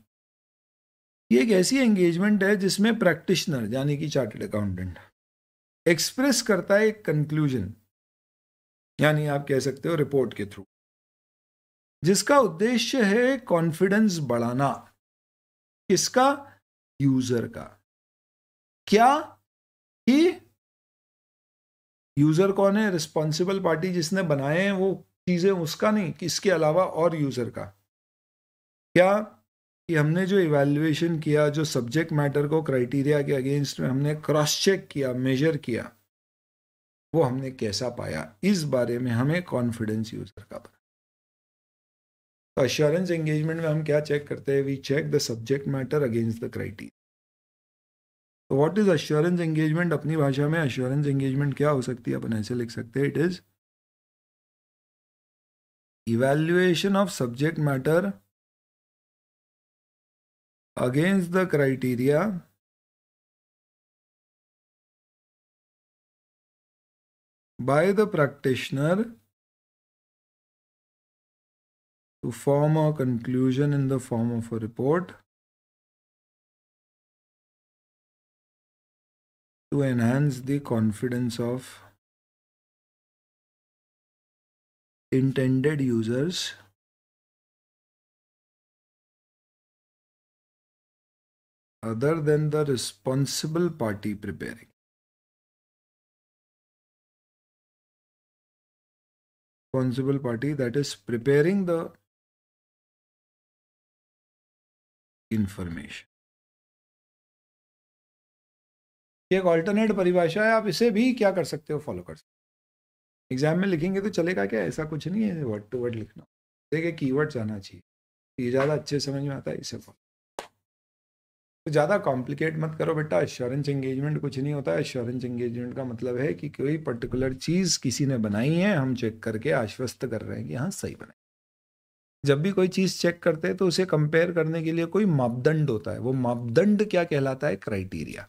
ये एक ऐसी एंगेजमेंट है जिसमें प्रैक्टिशनर यानी कि चार्टेड अकाउंटेंट एक्सप्रेस करता है एक कंक्लूजन यानी आप कह सकते हो रिपोर्ट के थ्रू जिसका उद्देश्य है कॉन्फिडेंस बढ़ाना किसका यूजर का क्या कि यूजर कौन है रिस्पॉन्सिबल पार्टी जिसने बनाए हैं वो चीजें उसका नहीं किसके अलावा और यूजर का क्या कि हमने जो इवेल्युएशन किया जो सब्जेक्ट मैटर को क्राइटेरिया के अगेंस्ट में हमने क्रॉस चेक किया मेजर किया वो हमने कैसा पाया इस बारे में हमें कॉन्फिडेंस यूजर का पता तो अश्योरेंस एंगेजमेंट में हम क्या चेक करते हैं we check the subject matter against the criteria तो व्हाट इज अश्योरेंस एंगेजमेंट अपनी भाषा में अश्योरेंस एंगेजमेंट क्या हो सकती है अपन ऐसे लिख सकते हैं it is evaluation of subject matter against the criteria by the practitioner to form a conclusion in the form of a report, to enhance the confidence of intended users other than the responsible party preparing. Responsible party that is preparing the information एक alternate परिभाषा है आप इसे भी क्या कर सकते हो फॉलो कर सकते हो एग्जाम में लिखेंगे तो चलेगा क्या ऐसा कुछ नहीं है वर्ड टू वर्ड लिखना देखिए वर्ड आना चाहिए ये ज़्यादा अच्छे समझ में आता है इसे फॉलो तो ज़्यादा कॉम्प्लिकेट मत करो बेटा एश्योरेंस एंगेजमेंट कुछ नहीं होता एश्योरेंस एंगेजमेंट का मतलब है कि कोई पर्टिकुलर चीज़ किसी ने बनाई है हम चेक करके आश्वस्त कर रहे हैं कि हाँ सही बनाए जब भी कोई चीज़ चेक करते हैं तो उसे कंपेयर करने के लिए कोई मापदंड होता है वो मापदंड क्या कहलाता है क्राइटेरिया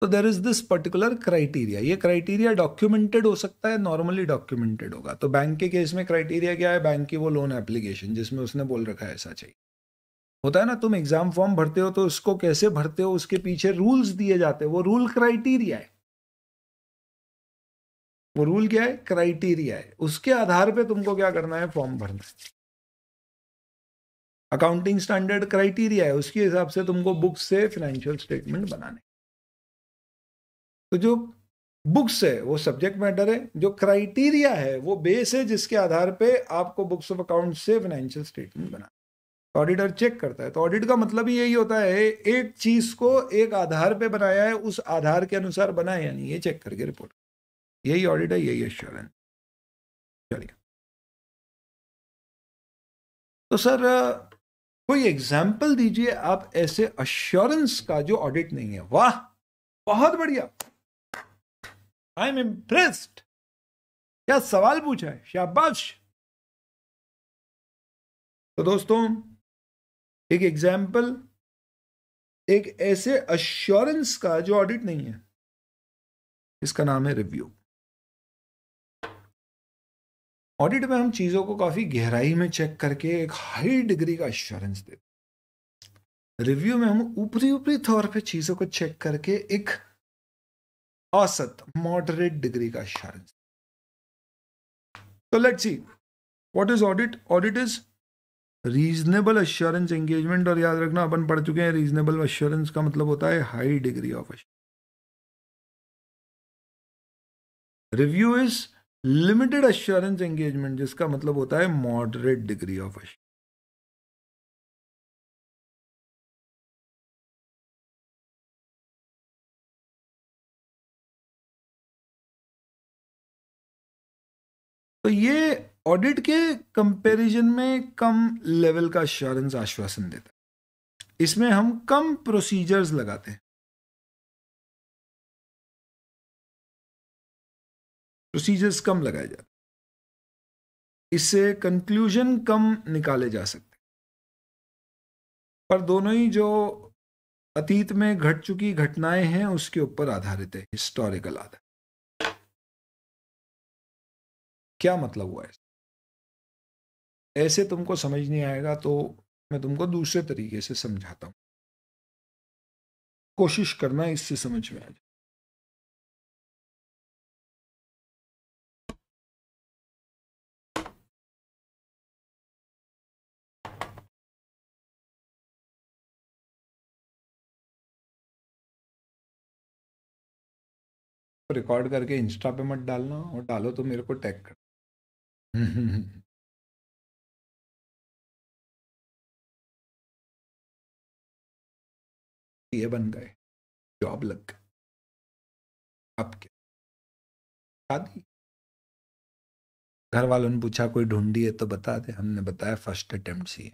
तो there is this particular criteria ये क्राइटेरिया डॉक्यूमेंटेड हो सकता है नॉर्मली डॉक्यूमेंटेड होगा तो बैंक के केस में क्राइटेरिया क्या है बैंक की वो लोन एप्लीकेशन जिसमें उसने बोल रखा है ऐसा चाहिए होता है ना तुम एग्जाम फॉर्म भरते हो तो उसको कैसे भरते हो उसके पीछे रूल्स दिए जाते हैं वो रूल क्राइटेरिया है वो रूल क्या है क्राइटेरिया है उसके आधार पे तुमको क्या करना है फॉर्म भरना है अकाउंटिंग स्टैंडर्ड क्राइटेरिया है उसके हिसाब से तुमको बुक्स से फाइनेंशियल स्टेटमेंट बनाने तो जो बुक्स है वो सब्जेक्ट मैटर है जो क्राइटेरिया है वो बेस है जिसके आधार पे आपको बुक्स ऑफ अकाउंट से फाइनेंशियल स्टेटमेंट बना ऑडिटर चेक करता है तो ऑडिट का मतलब ही यही होता है एक चीज को एक आधार पे बनाया है उस आधार के अनुसार बनाया या नहीं ये चेक करके रिपोर्ट यही ऑडिट है यही एश्योरेंस चलिए तो सर कोई एग्जाम्पल दीजिए आप ऐसे अश्योरेंस का जो ऑडिट नहीं है वाह बहुत बढ़िया आई एम इम्प्रेस्ड क्या सवाल पूछा है शाबाश तो दोस्तों एक एग्जाम्पल एक ऐसे अश्योरेंस का जो ऑडिट नहीं है इसका नाम है रिव्यू ऑडिट में हम चीज़ों को काफ़ी गहराई में चेक करके एक हाई डिग्री का एश्योरेंस देते रिव्यू में हम ऊपरी ऊपरी तौर पे चीज़ों को चेक करके एक औसत मॉडरेट डिग्री का एश्योरेंस तो let's see what is audit audit is reasonable assurance engagement और याद रखना अपन पढ़ चुके हैं रीजनेबल एश्योरेंस का मतलब होता है high degree of review is limited assurance engagement जिसका मतलब होता है मॉडरेट डिग्री ऑफ अश्योरेंस तो ये ऑडिट के कंपैरिजन में कम लेवल का अश्योरेंस आश्वासन देता है इसमें हम कम प्रोसीजर्स लगाते हैं प्रोसीजर्स कम लगाए जाते इससे कंक्लूजन कम निकाले जा सकते पर दोनों ही जो अतीत में घट चुकी घटनाएं हैं उसके ऊपर आधारित है हिस्टोरिकल आधार क्या मतलब हुआ ऐसे ऐसे तुमको समझ नहीं आएगा तो मैं तुमको दूसरे तरीके से समझाता हूं कोशिश करना इससे समझ में आ जाए रिकॉर्ड करके इंस्टा पे मत डालना और डालो तो मेरे को टैग कर ये बन गए जॉब लग गए अब क्या शादी घर वालों ने पूछा कोई ढूंढी है तो बता दे हमने बताया फर्स्ट अटेम्प्ट सी है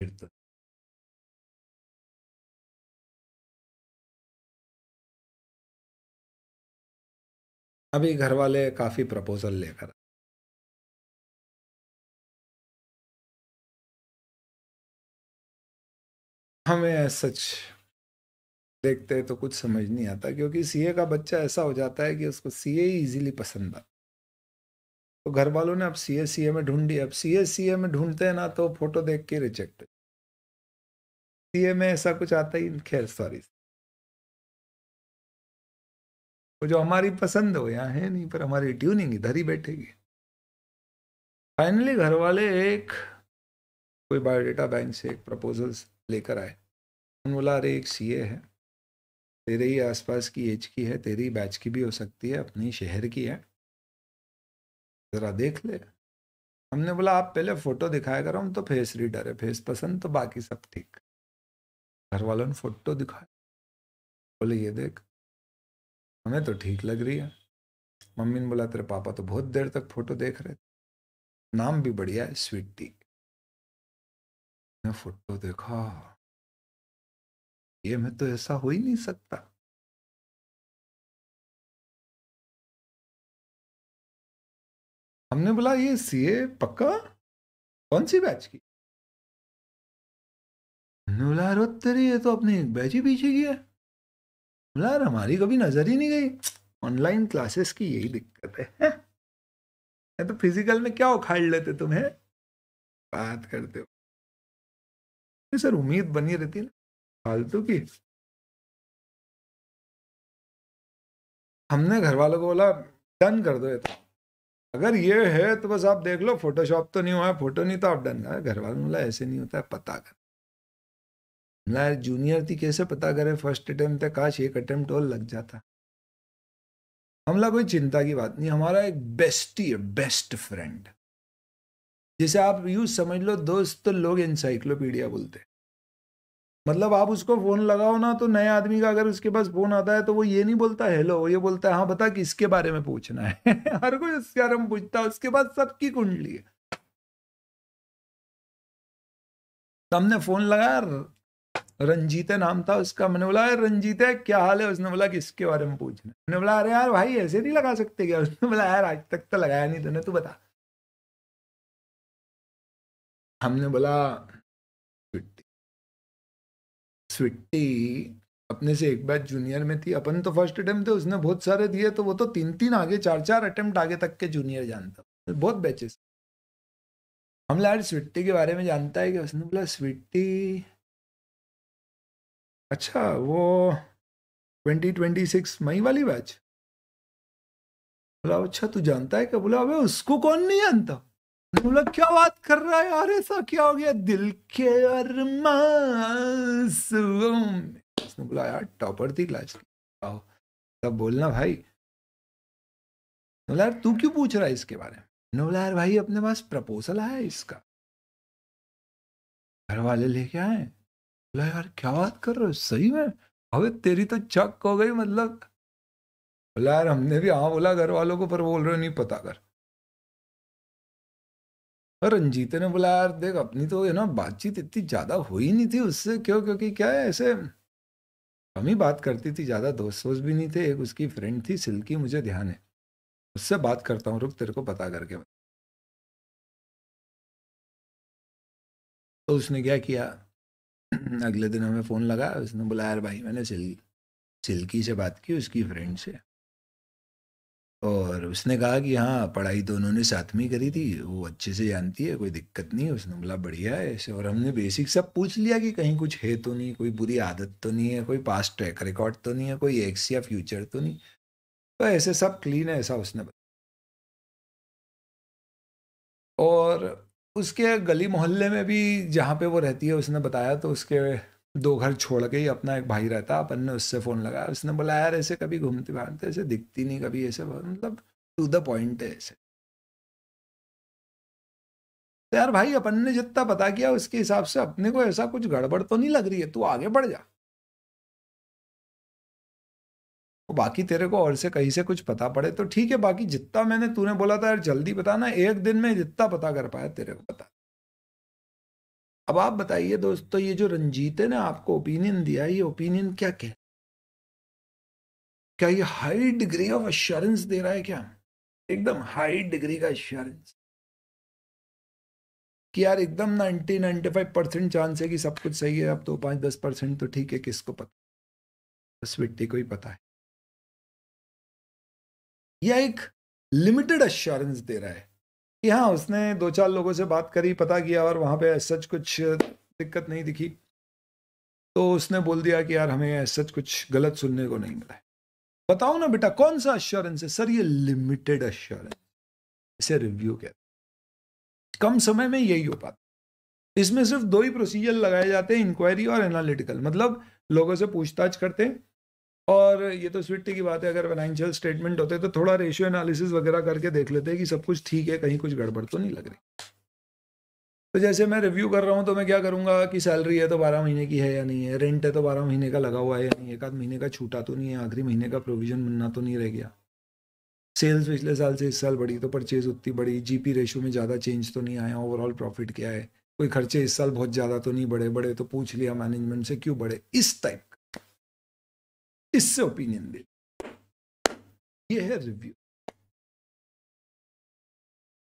फिर तो अभी घर वाले काफ़ी प्रपोज़ल लेकर हमें सच देखते तो कुछ समझ नहीं आता क्योंकि सीए का बच्चा ऐसा हो जाता है कि उसको सीए ही इजीली पसंद आता तो घर वालों ने अब सीए सीए में ढूंढी अब सीए सीए में ढूंढते हैं ना तो फोटो देख के रिजेक्ट सीए में ऐसा कुछ आता ही खैर सॉरी वो जो हमारी पसंद हो यहाँ है नहीं पर हमारी ट्यूनिंग इधर ही बैठेगी फाइनली घर वाले एक कोई बायोडाटा बैंक से एक प्रपोजल लेकर आए उन्होंने बोला अरे एक सी है तेरे ही आसपास की एज की है तेरी बैच की भी हो सकती है अपनी शहर की है ज़रा देख ले हमने बोला आप पहले फ़ोटो दिखाया करो हम तो फेस रीडर है फेस पसंद तो बाकी सब ठीक घर वालों ने फ़ोटो दिखाया बोले ये देख हमें तो ठीक लग रही है मम्मी ने बोला तेरे पापा तो बहुत देर तक फोटो देख रहे थे नाम भी बढ़िया है स्वीट टी मैं फोटो देखा ये मैं तो ऐसा हो ही नहीं सकता हमने बोला ये सीए पक्का कौन सी बैच की बोला अरे तेरे ये तो अपने एक बैच ही पीछे की है यार हमारी कभी नज़र ही नहीं गई ऑनलाइन क्लासेस की यही दिक्कत है, है? तो फिजिकल में क्या उखाड़ लेते तुम्हें बात करते हो सर उम्मीद बनी रहती ना फालतू की हमने घर वालों को बोला डन कर दो ये तो अगर ये है तो बस आप देख लो फोटोशॉप तो नहीं हुआ है फोटो नहीं तो आप डन कर घर वालों ने बोला ऐसे नहीं होता है पता कर ना यार जूनियर थी कैसे पता करे फर्स्ट अटेम्प्ट है काश एक अटेम्प्ट और लग जाता हमला कोई चिंता की बात नहीं हमारा एक बेस्ट ही बेस्ट फ्रेंड जिसे आप यू समझ लो दोस्त तो लोग इंसाइक्लोपीडिया बोलते मतलब आप उसको फ़ोन लगाओ ना तो नए आदमी का अगर उसके पास फ़ोन आता है तो वो ये नहीं बोलता हेलो ये बोलता है हाँ बता कि इसके बारे में पूछना है हर कोई उसके बारे में पूछता है उसके बाद सबकी कुंडली है तो हमने फ़ोन लगाया रंजीत नाम था उसका मैंने बोला है क्या हाल है उसने बोला कि इसके बारे में पूछना मैंने बोला अरे यार भाई ऐसे नहीं लगा सकते क्या उसने बोला यार आज तक तो लगाया नहीं तूने तू बता हमने बोला स्विट्टी स्विट्टी अपने से एक बैच जूनियर में थी अपन तो फर्स्ट अटेम्प्ट थे उसने बहुत सारे दिए तो वो तो तीन तीन आगे चार चार अटेम्प्ट आगे तक के जूनियर जानता बहुत बैचेस हम लाइट स्विट्टी के बारे में जानता है कि उसने बोला स्विट्टी अच्छा वो ट्वेंटी ट्वेंटी सिक्स मई वाली बैच बोला अच्छा तू जानता है क्या बोला अबे उसको कौन नहीं जानता बोला क्या बात कर रहा है यार ऐसा क्या हो गया दिल के उसने बोला यार टॉपर थी क्लास आओ तब बोलना भाई बोला यार तू क्यों पूछ रहा है इसके बारे में बोला यार भाई अपने पास प्रपोजल आया इसका घर वाले लेके आए बोला यार क्या बात कर रहे हो सही में अबे तेरी तो चक हो गई मतलब बोला यार हमने भी हाँ बोला घर वालों को पर बोल रहे हो नहीं पता कर और रंजीत ने बोला यार देख अपनी तो है ना बातचीत इतनी ज्यादा हुई नहीं थी उससे क्यों क्योंकि क्या है ऐसे हम ही बात करती थी ज्यादा दोस्त वोस्त भी नहीं थे एक उसकी फ्रेंड थी सिल्की मुझे ध्यान है उससे बात करता हूँ रुक तेरे को पता करके तो उसने क्या किया अगले दिन हमें फ़ोन लगा उसने बोला यार भाई मैंने सिल सिल्की से बात की उसकी फ्रेंड से और उसने कहा कि हाँ पढ़ाई तो उन्होंने साथ में करी थी वो अच्छे से जानती है कोई दिक्कत नहीं उसने बोला बढ़िया है ऐसे और हमने बेसिक सब पूछ लिया कि कहीं कुछ है तो नहीं कोई बुरी आदत तो नहीं है कोई पास्ट ट्रैक रिकॉर्ड तो नहीं है कोई एक्स या फ्यूचर तो नहीं तो ऐसे सब क्लीन है ऐसा उसने बताया और उसके गली मोहल्ले में भी जहाँ पे वो रहती है उसने बताया तो उसके दो घर छोड़ के ही अपना एक भाई रहता अपन ने उससे फ़ोन लगाया उसने बोला यार ऐसे कभी घूमते फिरते ऐसे दिखती नहीं कभी ऐसे मतलब टू द पॉइंट है ऐसे तो यार भाई अपन ने जितना पता किया उसके हिसाब से अपने को ऐसा कुछ गड़बड़ तो नहीं लग रही है तू आगे बढ़ जा और बाकी तेरे को और से कहीं से कुछ पता पड़े तो ठीक है बाकी जितना मैंने तूने बोला था यार जल्दी बताना एक दिन में जितना पता कर पाया तेरे को पता अब आप बताइए दोस्तों तो ये जो रंजीत है ना आपको ओपिनियन दिया ये ओपिनियन क्या कह क्या ये हाई डिग्री ऑफ अश्योरेंस दे रहा है क्या एकदम हाई डिग्री का अश्योरेंस कि यार एकदम ninety ninety five percent chance है कि सब कुछ सही है अब तो पाँच दस परसेंट तो ठीक है किसको पता बस मिट्टी को ही पता है या एक लिमिटेड एश्योरेंस दे रहा है कि हाँ उसने दो चार लोगों से बात करी पता किया और वहां पे सच कुछ दिक्कत नहीं दिखी तो उसने बोल दिया कि यार हमें सच कुछ गलत सुनने को नहीं मिला है बताओ ना बेटा कौन सा एश्योरेंस है सर ये लिमिटेड एश्योरेंस इसे रिव्यू कहते कम समय में यही हो पाता इसमें सिर्फ दो ही प्रोसीजर लगाए जाते हैं इंक्वायरी और एनालिटिकल मतलब लोगों से पूछताछ करते हैं और ये तो स्वीटी की बात है अगर फाइनेंशियल स्टेटमेंट होते तो थोड़ा रेशियो एनालिसिस वगैरह करके देख लेते कि सब कुछ ठीक है कहीं कुछ गड़बड़ तो नहीं लग रही तो जैसे मैं रिव्यू कर रहा हूँ तो मैं क्या करूँगा कि सैलरी है तो बारह महीने की है या नहीं है रेंट है तो बारह महीने का लगा हुआ है या नहीं एक आध महीने का छूटा तो नहीं है आखिरी महीने का प्रोविजन मिलना तो नहीं रह गया सेल्स पिछले साल से इस साल बढ़ी तो परचेज उतनी बढ़ी जीपी रेशो में ज़्यादा चेंज तो नहीं आया ओवरऑल प्रॉफिट क्या है कोई खर्चे इस साल बहुत ज़्यादा तो नहीं बढ़े बढ़े तो पूछ लिया मैनेजमेंट से क्यों बढ़े इस टाइप इससे ओपिनियन ले ये है रिव्यू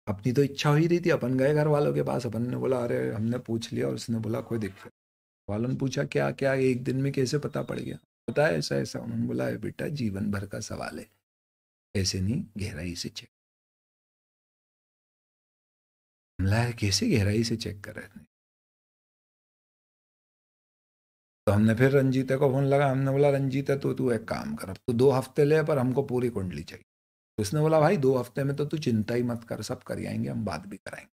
अपनी तो इच्छा हो ही रही थी अपन गए घर वालों के पास अपन ने बोला अरे हमने पूछ लिया और उसने बोला कोई दिक्कत वालों ने पूछा क्या क्या एक दिन में कैसे पता पड़ गया पता है ऐसा ऐसा उन्होंने बोला है बेटा जीवन भर का सवाल है ऐसे नहीं गहराई से चेक कैसे गहराई से चेक कर रहे थे तो हमने फिर रंजीते को फ़ोन लगा हमने बोला रंजीते तो तू एक काम कर तू दो हफ्ते ले पर हमको पूरी कुंडली चाहिए तो उसने बोला भाई दो हफ्ते में तो तू चिंता ही मत कर सब कर आएंगे हम बात भी कराएंगे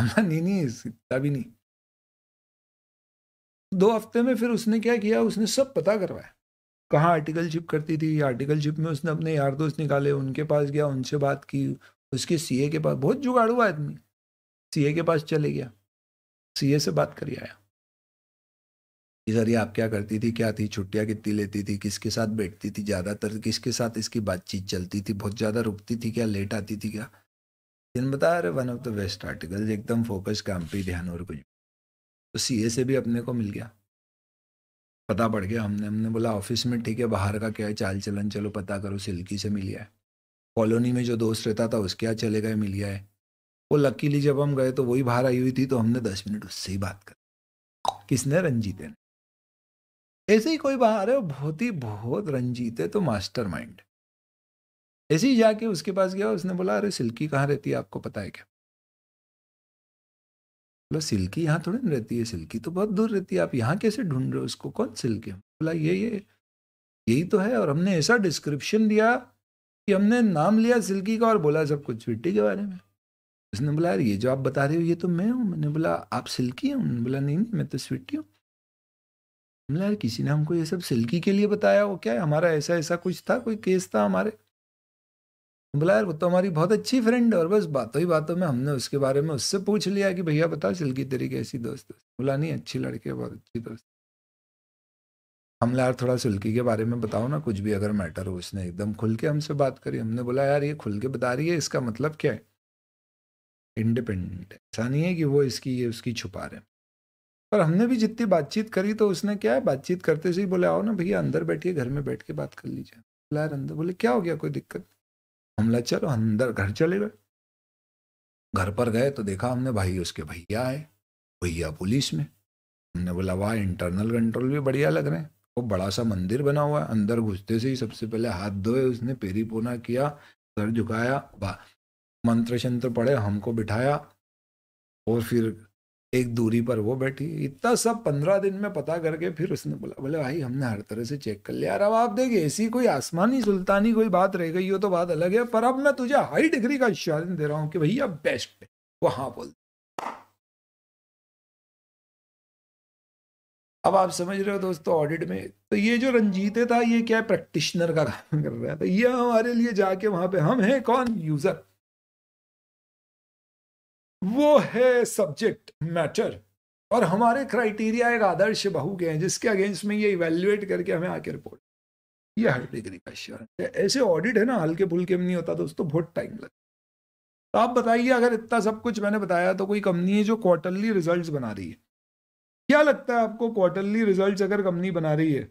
हम नहीं नहीं इतना भी नहीं दो हफ्ते में फिर उसने क्या किया उसने सब पता करवाया कहाँ आर्टिकल शिप करती थी आर्टिकल शिप में उसने अपने यार दोस्त निकाले उनके पास गया उनसे बात की उसके सीए के पास बहुत जुगाड़ हुआ आदमी सीए के पास चले गया सीए से बात करी आया सर आप क्या करती थी क्या थी छुट्टियाँ कितनी लेती थी किसके साथ बैठती थी ज़्यादातर किसके साथ इसकी बातचीत चलती थी बहुत ज़्यादा रुकती थी क्या लेट आती थी क्या दिन बता रहे one of the best articles एकदम फोकस काम पे ध्यान और कुछ तो सी ए से भी अपने को मिल गया पता पड़ गया हमने हमने बोला ऑफिस में ठीक है बाहर का क्या है चाल चलन चलो पता करो सिल्की से मिल गया है कॉलोनी में जो दोस्त रहता था उसके यहाँ चले गए मिल गया है वो लकीली जब हम गए तो वही बाहर आई हुई थी तो हमने दस मिनट उससे ही बात कर किसने रंजीत ने ऐसे ही कोई बाहर है वो बहुत ही बहुत रंजीत है तो मास्टर माइंड ऐसे ही जाके उसके पास गया उसने बोला अरे सिल्की कहाँ रहती है आपको पता है क्या बोला सिल्की यहाँ थोड़ी ना रहती है सिल्की तो बहुत दूर रहती है आप यहाँ कैसे ढूंढ रहे हो उसको कौन सिल्की बोला ये ये यही तो है और हमने ऐसा डिस्क्रिप्शन दिया कि हमने नाम लिया सिल्की का और बोला सब कुछ मिट्टी के बारे में उसने बोला यार ये जो आप बता रहे हो ये तो मैं हूँ मैंने बोला आप सिल्की हैं उन्होंने बोला नहीं नहीं मैं तो स्वीटी हूँ यार किसी ने हमको ये सब सिल्की के लिए बताया वो क्या है हमारा ऐसा ऐसा कुछ था कोई केस था हमारे बोला यार वो तो हमारी बहुत अच्छी फ्रेंड है और बस बातों ही बातों में हमने उसके बारे में उससे पूछ लिया कि भैया बता सिल्की तेरी कैसी दोस्त बोला नहीं अच्छी लड़की है बहुत अच्छी दोस्त हमने यार थोड़ा सिल्की के बारे में बताओ ना कुछ भी अगर मैटर हो उसने एकदम खुल के हमसे बात करी हमने बोला यार ये खुल के बता रही है इसका मतलब क्या है इंडिपेंडेंट ऐसा नहीं है कि वो इसकी ये उसकी छुपा रहे हैं पर हमने भी जितनी बातचीत करी तो उसने क्या है बातचीत करते से ही बोले आओ ना भैया अंदर बैठिए घर में बैठ के बात कर लीजिए बुलाया अंदर बोले क्या हो गया कोई दिक्कत हमला चलो अंदर घर चले गए घर पर गए तो देखा हमने भाई उसके भैया आए भैया पुलिस में हमने बोला वाह इंटरनल कंट्रोल भी बढ़िया लग रहे हैं वो बड़ा सा मंदिर बना हुआ है अंदर घुसते से ही सबसे पहले हाथ धोए उसने पेरी पोना किया सर झुकाया मंत्र शंत्र पढ़े हमको बिठाया और फिर एक दूरी पर वो बैठी इतना सब पंद्रह दिन में पता करके फिर उसने बोला बोले भाई हमने हर तरह से चेक कर लिया यार अब आप देखिए ऐसी कोई आसमानी सुल्तानी कोई बात रह गई हो तो बात अलग है पर अब मैं तुझे हाई डिग्री का इशारे दे रहा हूँ कि भैया बेस्ट है वो हाँ बोल अब आप समझ रहे हो दोस्तों ऑडिट में तो ये जो रंजीते था ये क्या प्रैक्टिशनर का काम कर रहा है तो ये हमारे लिए जाके वहां पे हम हैं कौन यूजर वो है सब्जेक्ट मैटर और हमारे क्राइटेरिया एक आदर्श बहु के हैं जिसके अगेंस्ट में ये इवेल्युएट करके हमें आके रिपोर्ट ये हर डिग्री का श्योर ऐसे ऑडिट है ना हल्के फुलके में नहीं होता दोस्तों बहुत टाइम लगता तो आप बताइए अगर इतना सब कुछ मैंने बताया तो कोई कंपनी है जो क्वार्टरली रिजल्ट्स बना रही है क्या लगता है आपको क्वार्टरली रिजल्ट्स अगर कंपनी बना रही है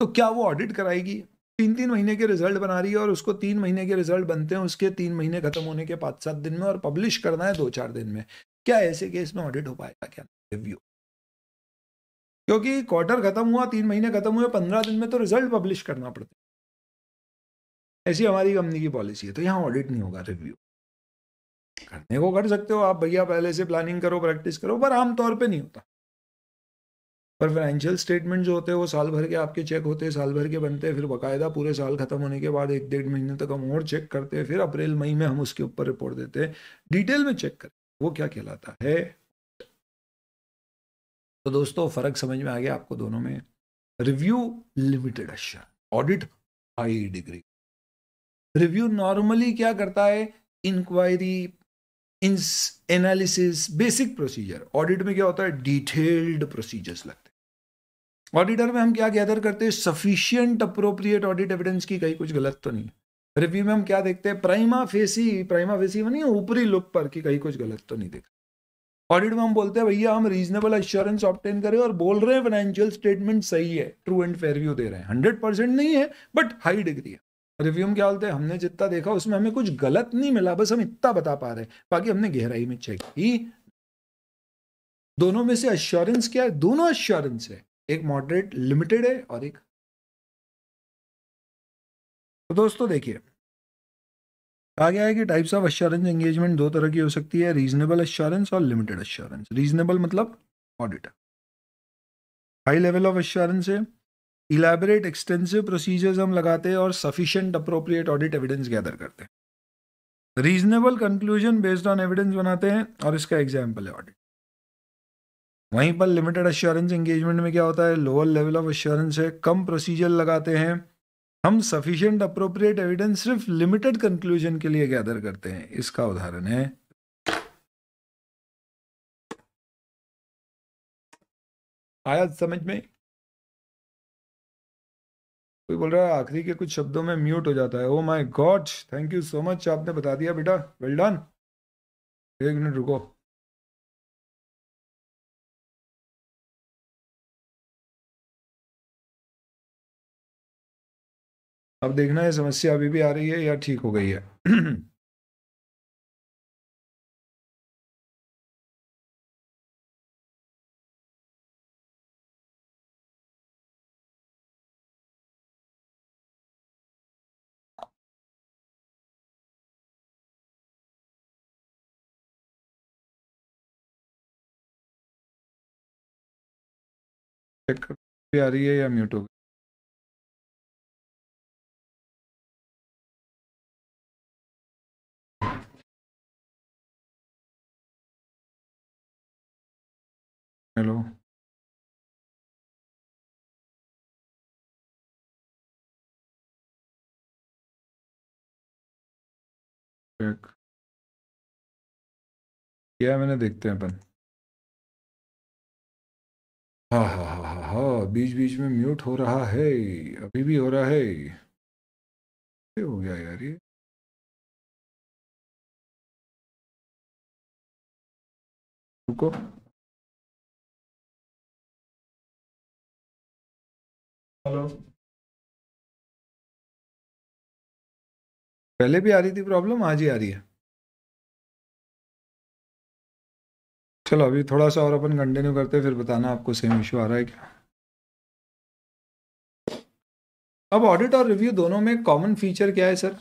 तो क्या वो ऑडिट कराएगी तीन तीन महीने के रिजल्ट बना रही है और उसको तीन महीने के रिजल्ट बनते हैं उसके तीन महीने खत्म होने के पाँच सात दिन में और पब्लिश करना है दो चार दिन में क्या ऐसे केस में ऑडिट हो पाएगा क्या रिव्यू क्योंकि क्वार्टर खत्म हुआ तीन महीने खत्म हुए पंद्रह दिन में तो रिजल्ट पब्लिश करना पड़ता है ऐसी हमारी कंपनी की पॉलिसी है तो यहाँ ऑडिट नहीं होगा रिव्यू करने को कर सकते हो आप भैया पहले से प्लानिंग करो प्रैक्टिस करो पर आमतौर पर नहीं होता पर फाइनेंशियल स्टेटमेंट जो होते हैं वो साल भर के आपके चेक होते हैं साल भर के बनते हैं फिर बाकायदा पूरे साल खत्म होने के बाद एक डेढ़ महीने तक हम और चेक करते हैं फिर अप्रैल मई में हम उसके ऊपर रिपोर्ट देते हैं डिटेल में चेक करें वो क्या कहलाता है तो दोस्तों फर्क समझ में आ गया आपको दोनों में review limited assure audit high degree review normally क्या करता है inquiry analysis basic procedure audit में क्या होता है डिटेल्ड प्रोसीजर्स लगते ऑडिटर में हम क्या गैदर करते हैं सफिशियंट अप्रोप्रिएट ऑडिट एविडेंस की कहीं कुछ गलत तो नहीं रिव्यू में हम क्या देखते हैं प्राइमा फेसी प्राइमा फेसी में नहीं ऊपरी लुक पर कि कहीं कुछ गलत तो नहीं दिख ऑडिट में हम बोलते हैं भैया हम रीजनेबल एश्योरेंस ऑप्टेन करें और बोल रहे हैं फाइनेंशियल स्टेटमेंट सही है ट्रू एंड फेयर व्यू दे रहे हैं हंड्रेड परसेंट नहीं है बट हाई डिग्री है रिव्यू में क्या बोलते हैं हमने जितना देखा उसमें हमें कुछ गलत नहीं मिला बस हम इतना बता पा रहे हैं बाकी हमने गहराई में चेक की दोनों में से अश्योरेंस क्या है दोनों अश्योरेंस है एक मॉडरेट लिमिटेड है और एक तो दोस्तों देखिए कहा गया है कि टाइप्स ऑफ अश्योरेंस एंगेजमेंट दो तरह की हो सकती है रीजनेबल अश्योरेंस और लिमिटेड अश्योरेंस रीजनेबल मतलब audit high level of assurance है इलेबरेट एक्सटेंसिव प्रोसीजर्स हम लगाते हैं और sufficient appropriate audit evidence gather करते हैं reasonable conclusion based on evidence बनाते हैं और इसका एग्जाम्पल है ऑडिट वहीं पर लिमिटेड अश्योरेंस एंगेजमेंट में क्या होता है लोअर लेवल ऑफ एश्योरेंस है कम प्रोसीजर लगाते हैं हम सफिशियंट अप्रोप्रिएट एविडेंस सिर्फ लिमिटेड कंक्लूजन के लिए गैदर करते हैं इसका उदाहरण है आया समझ में कोई बोल रहा है आखिरी के कुछ शब्दों में म्यूट हो जाता है oh my god thank you so much आपने बता दिया बेटा वेल डन एक मिनट रुको अब देखना है समस्या अभी भी आ रही है या ठीक हो गई है चेक आ रही है या म्यूट हो गई चेक क्या मैंने देखते हैं अपन हाँ हाँ हाँ हाँ हाँ बीच बीच में म्यूट हो रहा है अभी भी हो रहा है ये हो गया यार ये रुको हेलो पहले भी आ रही थी प्रॉब्लम आज ही आ रही है चलो अभी थोड़ा सा और अपन कंटिन्यू करते हैं फिर बताना आपको सेम इश्यू आ रहा है क्या अब ऑडिट और रिव्यू दोनों में कॉमन फीचर क्या है सर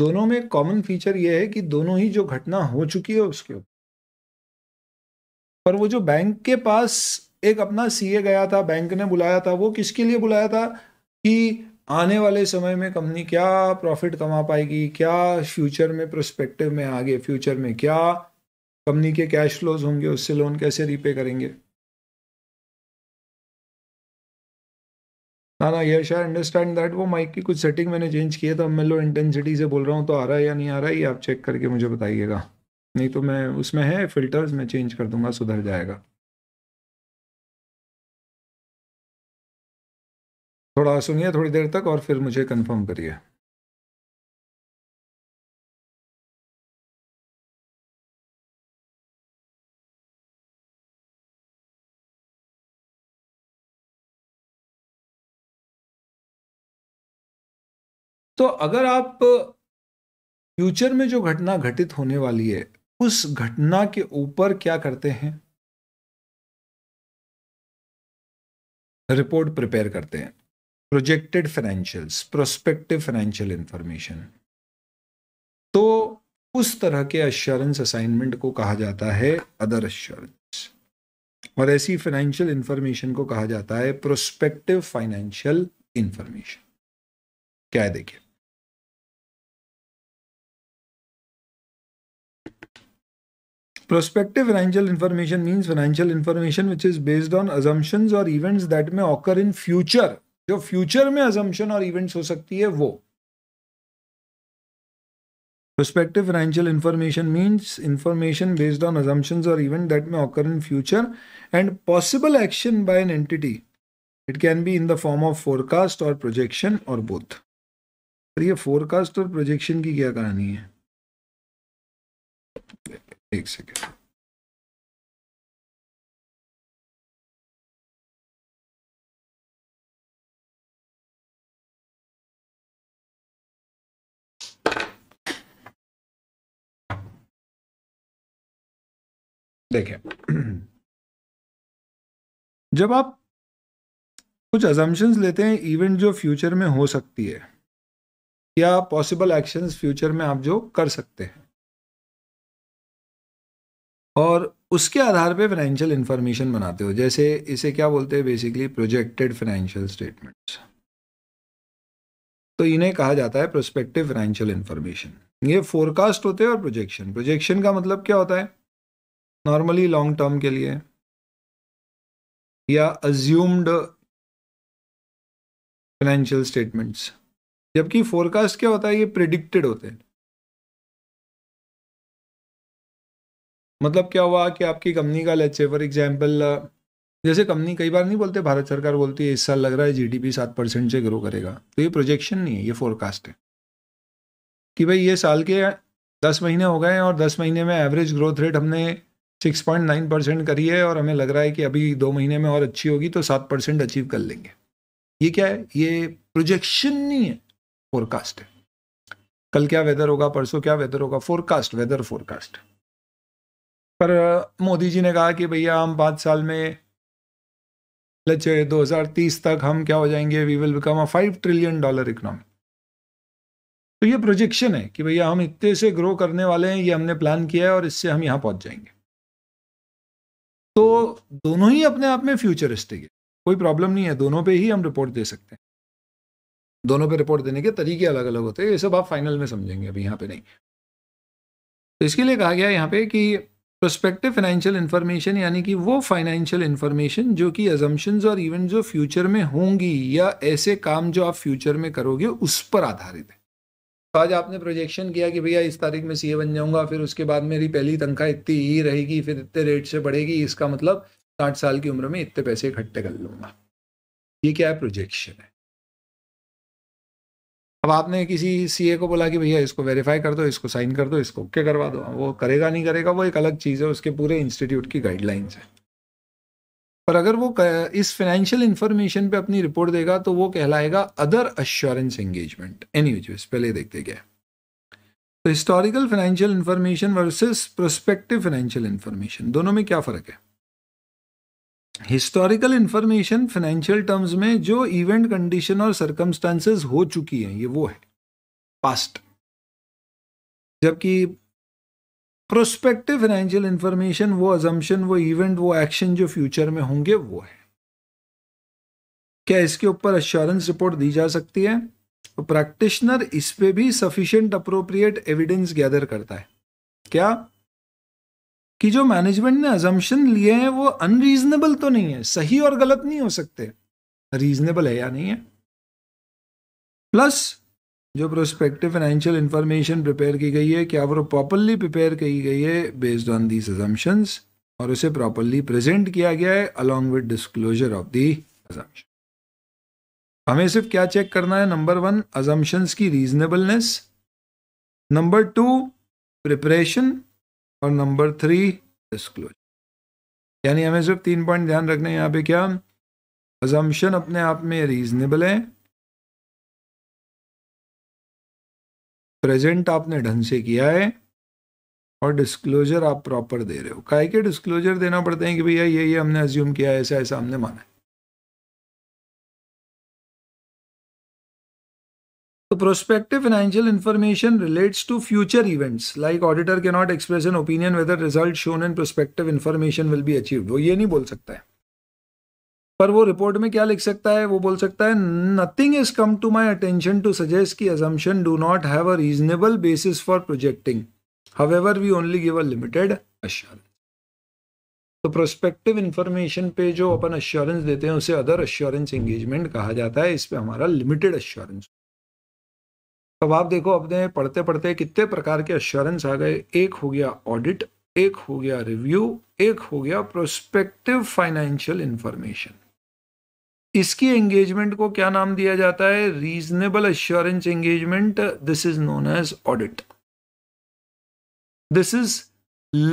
दोनों में कॉमन फीचर यह है कि दोनों ही जो घटना हो चुकी है उसके ऊपर पर वो जो बैंक के पास एक अपना सीए गया था बैंक ने बुलाया था वो किसके लिए बुलाया था कि आने वाले समय में कंपनी क्या प्रॉफिट कमा पाएगी क्या फ्यूचर में प्रोस्पेक्टिव में आगे फ्यूचर में क्या कंपनी के कैश फ्लोज होंगे उससे लोन कैसे रीपे करेंगे ना ना यश आई अंडरस्टैंड दैट वो माइक की कुछ सेटिंग मैंने चेंज किया था मैं लो इंटेंसिटी से बोल रहा हूँ तो आ रहा है या नहीं आ रहा है ये आप चेक करके मुझे बताइएगा नहीं तो मैं उसमें है फिल्टर्स मैं चेंज कर दूंगा सुधर जाएगा थोड़ा सुनिए थोड़ी देर तक और फिर मुझे कंफर्म करिए तो अगर आप फ्यूचर में जो घटना घटित होने वाली है उस घटना के ऊपर क्या करते हैं रिपोर्ट प्रिपेयर करते हैं projected financials prospective financial information तो उस तरह के अश्योरेंस असाइनमेंट को कहा जाता है अदर अश्योरेंस और ऐसी फाइनेंशियल इंफॉर्मेशन को कहा जाता है प्रोस्पेक्टिव फाइनेंशियल इंफॉर्मेशन क्या है देखिए prospective financial information means financial information which is based on assumptions और events that may occur in future जो फ्यूचर में अजम्पन और इवेंट्स हो सकती है वो prospective financial information means information based on assumptions और event that may occur in future and possible action by an entity it can be in the form of forecast और projection or both ये forecast और projection की क्या कहानी है एक second देखें जब आप कुछ अजम्पन्स लेते हैं इवेंट जो फ्यूचर में हो सकती है या पॉसिबल एक्शंस फ्यूचर में आप जो कर सकते हैं और उसके आधार पे फाइनेंशियल इंफॉर्मेशन बनाते हो जैसे इसे क्या बोलते हैं बेसिकली प्रोजेक्टेड फाइनेंशियल स्टेटमेंट्स तो इन्हें कहा जाता है प्रोस्पेक्टिव फाइनेंशियल इंफॉर्मेशन ये फोरकास्ट होते हैं और प्रोजेक्शन प्रोजेक्शन का मतलब क्या होता है नॉर्मली लॉन्ग टर्म के लिए या अज्यूम्ड फाइनेंशियल स्टेटमेंट्स जबकि फोरकास्ट क्या होता है ये प्रिडिक्टेड होते हैं मतलब क्या हुआ कि आपकी कंपनी का लेट्स से फॉर एग्जाम्पल जैसे कंपनी कई बार नहीं बोलते भारत सरकार बोलती है इस साल लग रहा है जीडीपी सात परसेंट से ग्रो करेगा तो ये प्रोजेक्शन नहीं है ये फोरकास्ट है कि भाई ये साल के दस महीने हो गए हैं और दस महीने में एवरेज ग्रोथ रेट हमने सिक्स पॉइंट नाइन परसेंट करी है और हमें लग रहा है कि अभी दो महीने में और अच्छी होगी तो सात परसेंट अचीव कर लेंगे ये क्या है ये प्रोजेक्शन नहीं है फोरकास्ट है कल क्या वेदर होगा परसों क्या वेदर होगा फोरकास्ट वेदर फोरकास्ट पर मोदी जी ने कहा कि भैया हम पाँच साल में दो हजार तीस तक हम क्या हो जाएंगे we will become a five trillion dollar economy तो ये प्रोजेक्शन है कि भैया हम इतने से ग्रो करने वाले हैं ये हमने प्लान किया है और इससे हम यहाँ पहुँच जाएंगे तो दोनों ही अपने आप में फ्यूचरिस्टिक है कोई प्रॉब्लम नहीं है दोनों पे ही हम रिपोर्ट दे सकते हैं दोनों पे रिपोर्ट देने के तरीके अलग अलग होते हैं ये सब आप फाइनल में समझेंगे अभी यहाँ पे नहीं तो इसके लिए कहा गया यहाँ पे कि प्रोस्पेक्टिव फाइनेंशियल इन्फॉर्मेशन यानी कि वो फाइनेंशियल इन्फॉर्मेशन जो कि एजम्पन्स और इवेंट जो फ्यूचर में होंगी या ऐसे काम जो आप फ्यूचर में करोगे उस पर आधारित है तो आज आपने प्रोजेक्शन किया कि भैया इस तारीख में सीए बन जाऊंगा फिर उसके बाद मेरी पहली तनख्वाह इतनी ही रहेगी फिर इतने रेट से बढ़ेगी इसका मतलब साठ साल की उम्र में इतने पैसे इकट्ठे कर लूंगा ये क्या है प्रोजेक्शन है अब आपने किसी सीए को बोला कि भैया इसको वेरीफाई कर दो इसको साइन कर दो इसको ओके करवा दो वो करेगा नहीं करेगा वो एक अलग चीज़ है उसके पूरे इंस्टीट्यूट की गाइडलाइंस है पर अगर वो इस फाइनेंशियल इंफॉर्मेशन पे अपनी रिपोर्ट देगा तो वो कहलाएगा other assurance engagement any which पहले देखते क्या तो historical financial information versus prospective financial information दोनों में क्या फ़र्क है हिस्टोरिकल इंफॉर्मेशन फाइनेंशियल टर्म्स में जो इवेंट कंडीशन और सरकमस्टांसेस हो चुकी हैं ये वो है पास्ट जबकि प्रोस्पेक्टिव फाइनेंशियल इंफॉर्मेशन वो अजम्पन वो इवेंट वो एक्शन जो फ्यूचर में होंगे वो है क्या इसके ऊपर अश्योरेंस रिपोर्ट दी जा सकती है तो प्रैक्टिशनर इस पे भी सफिशियंट अप्रोप्रिएट एविडेंस गैदर करता है क्या कि जो मैनेजमेंट ने अजम्पन लिए हैं वो अनरीजनेबल तो नहीं है सही और गलत नहीं हो सकते रीजनेबल है या नहीं है प्लस जो प्रोस्पेक्टिव फाइनेंशियल इन्फॉर्मेशन प्रिपेयर की गई है क्या वो प्रॉपरली प्रिपेयर की गई है बेस्ड ऑन दीज अजम्पन्स और उसे प्रॉपरली प्रेजेंट किया गया है along with disclosure of the assumption हमें सिर्फ क्या चेक करना है नंबर वन अजम्पन्स की रीजनेबलनेस नंबर टू प्रिपरेशन और नंबर थ्री डिस्क्लोजर यानी हमें सिर्फ तीन पॉइंट ध्यान रखना है यहाँ पे क्या अजम्पन अपने आप में रीजनेबल है प्रेजेंट आपने ढंग से किया है और डिस्क्लोजर आप प्रॉपर दे रहे हो काय के डिस्क्लोजर देना पड़ते हैं कि भैया ये ये हमने अज्यूम किया है ऐसा ऐसा हमने माना है तो prospective financial information relates to future events like auditor के not express an opinion whether result shown in prospective information will be achieved वो ये नहीं बोल सकता है पर वो रिपोर्ट में क्या लिख सकता है वो बोल सकता है nothing is come to my attention to suggest की assumption do not have a reasonable basis for projecting however we only give a limited assurance तो प्रोस्पेक्टिव इन्फॉर्मेशन पे जो अपन अश्योरेंस देते हैं उसे अदर अश्योरेंस एंगेजमेंट कहा जाता है इस पर हमारा लिमिटेड अश्योरेंस अब आप देखो अपने पढ़ते पढ़ते कितने प्रकार के अश्योरेंस आ गए एक हो गया ऑडिट एक हो गया रिव्यू एक हो गया प्रोस्पेक्टिव फाइनेंशियल इंफॉर्मेशन इसकी एंगेजमेंट को क्या नाम दिया जाता है reasonable assurance engagement this is known as audit this is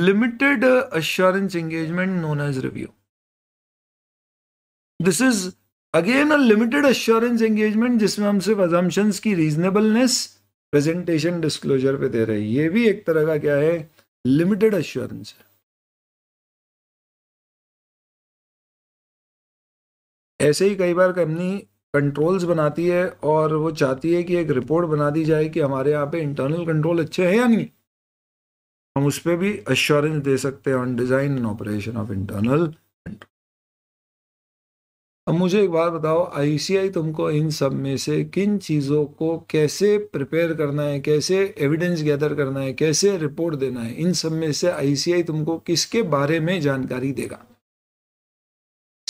limited assurance engagement known as review this is again a limited assurance engagement जिसमें हम सिर्फ अजम्पन्स की रीजनेबलनेस प्रेजेंटेशन डिस्क्लोजर पे दे रहे हैं ये भी एक तरह का क्या है लिमिटेड एश्योरेंस है ऐसे ही कई बार कंपनी कंट्रोल्स बनाती है और वो चाहती है कि एक रिपोर्ट बना दी जाए कि हमारे यहाँ पे इंटरनल कंट्रोल अच्छे हैं या नहीं हम उस पर भी अश्योरेंस दे सकते हैं on design and operation of internal control अब मुझे एक बात बताओ आईसीआई तुमको इन सब में से किन चीज़ों को कैसे प्रिपेयर करना है कैसे एविडेंस गैदर करना है कैसे रिपोर्ट देना है इन सब में से आईसीआई तुमको किसके बारे में जानकारी देगा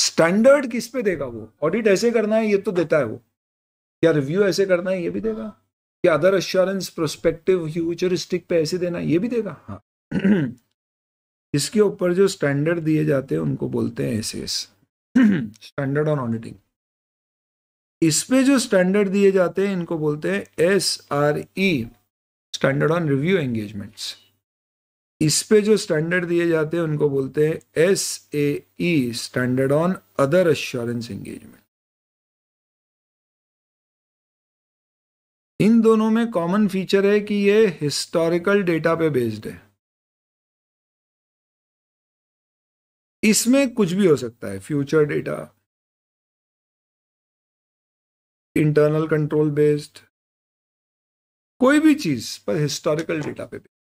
स्टैंडर्ड किस पे देगा वो ऑडिट ऐसे करना है ये तो देता है वो क्या रिव्यू ऐसे करना है ये भी देगा क्या अदर एश्योरेंस प्रोस्पेक्टिव फ्यूचरिस्टिक पे ऐसे देना है ये भी देगा हाँ इसके ऊपर जो स्टैंडर्ड दिए जाते हैं उनको बोलते हैं ऐसे स्टैंडर्ड ऑन ऑडिटिंग इस पे जो स्टैंडर्ड दिए जाते हैं इनको बोलते हैं S R E standard on review engagements इस पे जो स्टैंडर्ड दिए जाते हैं उनको बोलते हैं S A E standard on other assurance engagement इन दोनों में कॉमन फीचर है कि ये हिस्टोरिकल डेटा पे बेस्ड है इसमें कुछ भी हो सकता है future data internal control based कोई भी चीज पर हिस्टोरिकल डेटा पे बेस्ड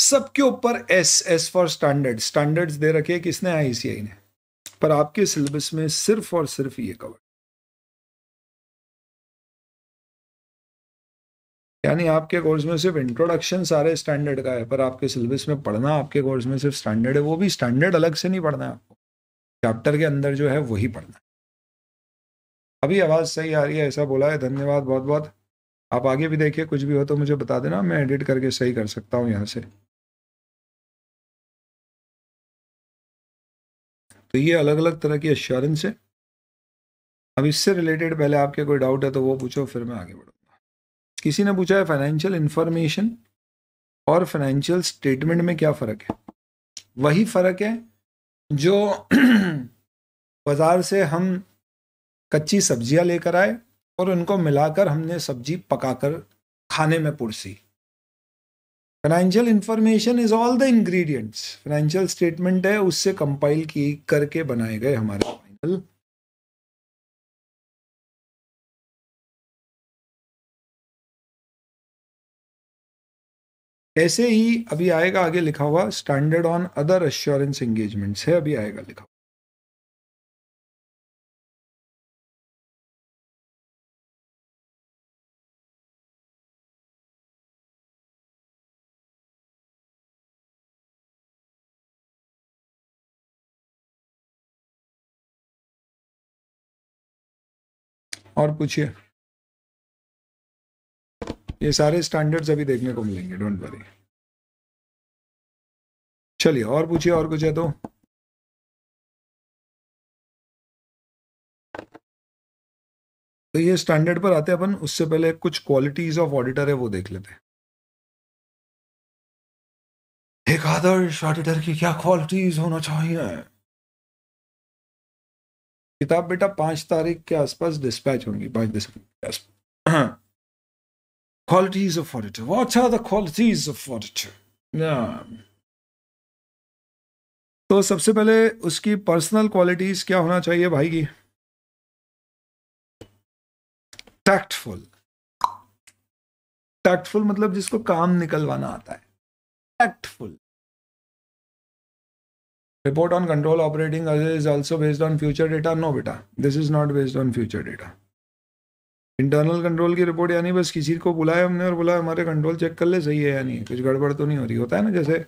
सबके ऊपर S S for standard standards दे रखे किसने आईसीआई ने पर आपके सिलेबस में सिर्फ और सिर्फ ये कवर यानी आपके कोर्स में सिर्फ इंट्रोडक्शन सारे स्टैंडर्ड का है पर आपके सिलेबस में पढ़ना आपके कोर्स में सिर्फ स्टैंडर्ड है वो भी स्टैंडर्ड अलग से नहीं पढ़ना है आपको चैप्टर के अंदर जो है वही पढ़ना है अभी आवाज़ सही आ रही है ऐसा बोला है धन्यवाद बहुत बहुत आप आगे भी देखिए कुछ भी हो तो मुझे बता देना मैं एडिट करके सही कर सकता हूँ यहाँ से तो ये अलग अलग तरह की अश्योरेंस है अब इससे रिलेटेड पहले आपके कोई डाउट है तो वो पूछो फिर मैं आगे बढ़ूँगा किसी ने पूछा है फाइनेंशियल इन्फॉर्मेशन और फाइनेंशियल स्टेटमेंट में क्या फ़र्क है वही फ़र्क है जो बाज़ार से हम कच्ची सब्जियां लेकर आए और उनको मिलाकर हमने सब्जी पकाकर खाने में पुरसी financial information is all the ingredients financial statement है उससे कंपाइल की करके बनाए गए हमारे फाइनल ऐसे ही अभी आएगा आगे लिखा हुआ standard on other assurance engagements है अभी आएगा लिखा हुआ और पूछिए ये सारे स्टैंडर्ड्स अभी देखने को मिलेंगे डोंट वरी चलिए और पूछिए और कुछ है तो तो ये स्टैंडर्ड पर आते हैं अपन उससे पहले कुछ क्वालिटीज ऑफ ऑडिटर है वो देख लेते हैं एक आदर्श ऑडिटर की क्या क्वालिटीज होना चाहिए किताब बेटा पांच तारीख के आसपास डिस्पैच होंगी पांच दिसंबर के आसपास qualities of auditor what are the qualities of auditor तो सबसे पहले उसकी पर्सनल क्वालिटीज क्या होना चाहिए भाई की टैक्टफुल टैक्टफुल मतलब जिसको काम निकलवाना आता है tactful Report on control operating is also based on future data. No, beta. This is not based on future data. Internal control की रिपोर्ट यानी बस किसी को बुलाया हमने और बोला हमारे कंट्रोल चेक कर ले सही है या नहीं कुछ गड़बड़ तो नहीं हो रही होता है ना जैसे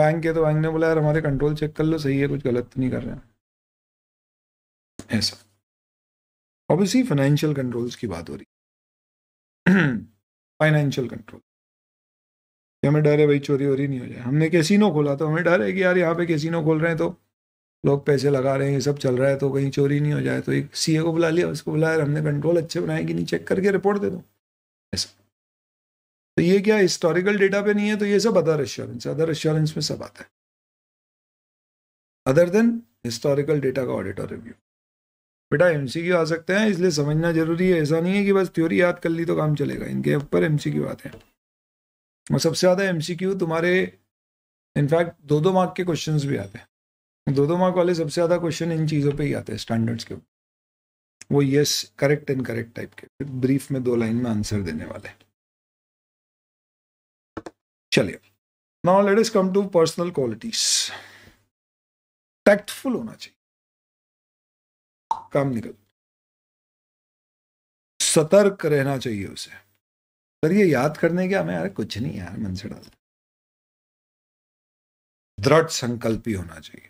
बैंक के तो बैंक ने बोला यार हमारे कंट्रोल चेक कर लो सही है कुछ गलत तो नहीं कर रहे हैं ऐसा ऑब्वियसली फाइनेंशियल कंट्रोल्स की बात हो रही फाइनेंशियल कंट्रोल कि हमें डर है भाई चोरी वोरी नहीं हो जाए हमने कैसीनो खोला तो हमें डर है कि यार यहाँ पे कैसीनो खोल रहे हैं तो लोग पैसे लगा रहे हैं ये सब चल रहा है तो कहीं चोरी नहीं हो जाए तो एक सी को बुला लिया उसको बुलाया हमने कंट्रोल अच्छे बनाए कि नहीं चेक करके रिपोर्ट दे दो ऐसा तो ये क्या हिस्टोरिकल डेटा पे नहीं है तो ये सब अदर एश्योरेंस अदर एश्योरेंस में सब आता है अदर देन हिस्टोरिकल डेटा का ऑडिट और रिव्यू बेटा एम आ सकते हैं इसलिए समझना जरूरी है ऐसा नहीं है कि बस थ्योरी याद कर ली तो काम चलेगा इनके ऊपर एम सी आते हैं सबसे ज़्यादा एमसीक्यू तुम्हारे इनफैक्ट दो दो मार्क के क्वेश्चन भी आते हैं दो दो मार्क वाले सबसे ज़्यादा क्वेश्चन इन चीज़ों पर ही आते हैं स्टैंडर्ड्स के ऊपर वो yes correct and correct type के ब्रीफ में दो लाइन में आंसर देने वाले चलिए now let us come to personal qualities tactful होना चाहिए काम निकल सतर्क रहना चाहिए उसे पर ये याद करने के हमें यार कुछ नहीं यार मन से डाल दृढ़ संकल्प ही होना चाहिए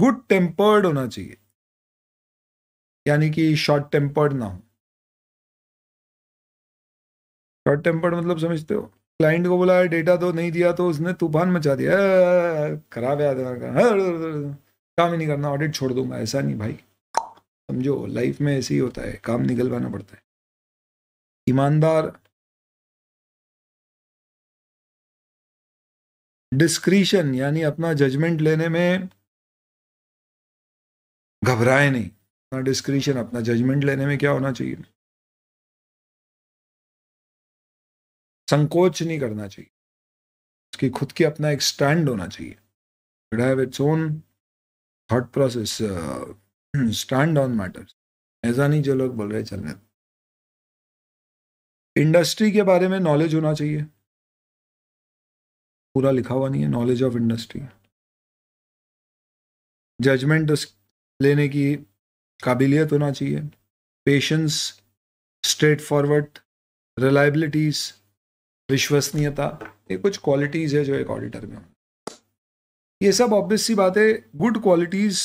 गुड टेम्पर्ड होना चाहिए यानी कि शॉर्ट टेम्पर्ड ना हो शॉर्ट टेम्पर्ड मतलब समझते हो क्लाइंट को बोला डेटा तो नहीं दिया तो उसने तूफान मचा दिया खराब है काम ही नहीं करना ऑडिट छोड़ दूंगा ऐसा नहीं भाई समझो लाइफ में ऐसे ही होता है काम निकलवाना पड़ता है ईमानदार डिस्क्रिशन यानी अपना जजमेंट लेने में घबराए नहीं अपना डिस्क्रिशन अपना जजमेंट लेने में क्या होना चाहिए संकोच नहीं करना चाहिए उसकी खुद की अपना एक स्टैंड होना चाहिए it have its own thought process stand on matter ऐसा नहीं जो लोग बोल रहे चलने इंडस्ट्री के बारे में नॉलेज होना चाहिए पूरा लिखा हुआ नहीं है नॉलेज ऑफ इंडस्ट्री जजमेंट लेने की काबिलियत होना चाहिए पेशेंस स्ट्रेट फॉरवर्ड रिलायबिलिटीज विश्वसनीयता ये कुछ क्वालिटीज़ है जो एक ऑडिटर में ये सब ऑब्वियस सी बात है good qualities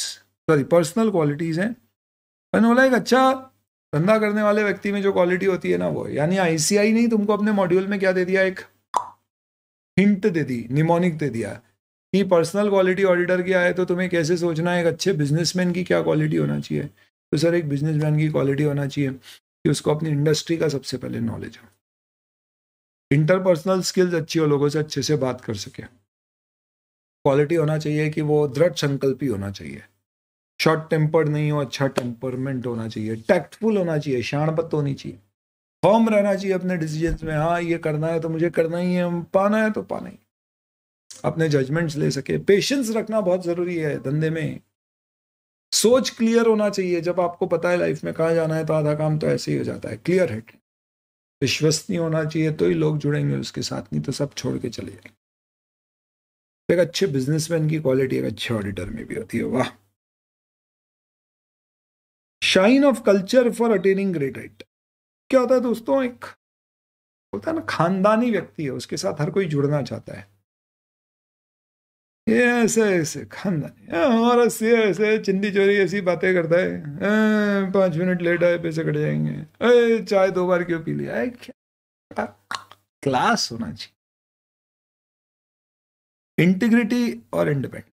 sorry personal qualities हैं मैंने बोला एक अच्छा धंधा करने वाले व्यक्ति में जो क्वालिटी होती है ना वो यानी आईसीआई नहीं तुमको अपने मॉड्यूल में क्या दे दिया एक हिंट दे दी निमोनिक दे दिया कि पर्सनल क्वालिटी ऑडिटर की है तो तुम्हें कैसे सोचना है एक अच्छे बिजनेसमैन की क्या क्वालिटी होना चाहिए तो सर एक बिजनेसमैन की क्वालिटी होना चाहिए कि उसको अपनी इंडस्ट्री का सबसे पहले नॉलेज हो इंटरपर्सनल स्किल्स अच्छी हो लोगों से अच्छे से बात कर सके क्वालिटी होना चाहिए कि वो दृढ़ संकल्पी होना चाहिए शॉर्ट टेम्पर्ड नहीं हो अच्छा टेम्परमेंट होना चाहिए टैक्टफुल होना चाहिए शाणपत होनी चाहिए फॉर्म रहना चाहिए अपने डिसीजन में हाँ ये करना है तो मुझे करना ही है पाना है तो पाना ही अपने जजमेंट्स ले सके पेशेंस रखना बहुत ज़रूरी है धंधे में सोच क्लियर होना चाहिए जब आपको पता है लाइफ में कहाँ जाना है तो आधा काम तो ऐसे ही हो जाता है क्लियर हेड विश्वसनीय होना चाहिए तो ही लोग जुड़ेंगे उसके साथ नहीं तो सब छोड़ के चले जाएंगे एक अच्छे बिजनेसमैन की क्वालिटी एक अच्छे ऑडिटर में भी होती है वाह shine of culture for attaining great height क्या होता है दोस्तों एक होता है ना खानदानी व्यक्ति है उसके साथ हर कोई जुड़ना चाहता है ये ऐसे ऐसे खानदानी और ऐसे ऐसे चिंदी चोरी ऐसी बातें करता है हाँ, पांच मिनट लेट आए पैसे कट जाएंगे अरे चाय दो बार क्यों पी लिया है क्या क्लास होना चाहिए इंटीग्रिटी और independence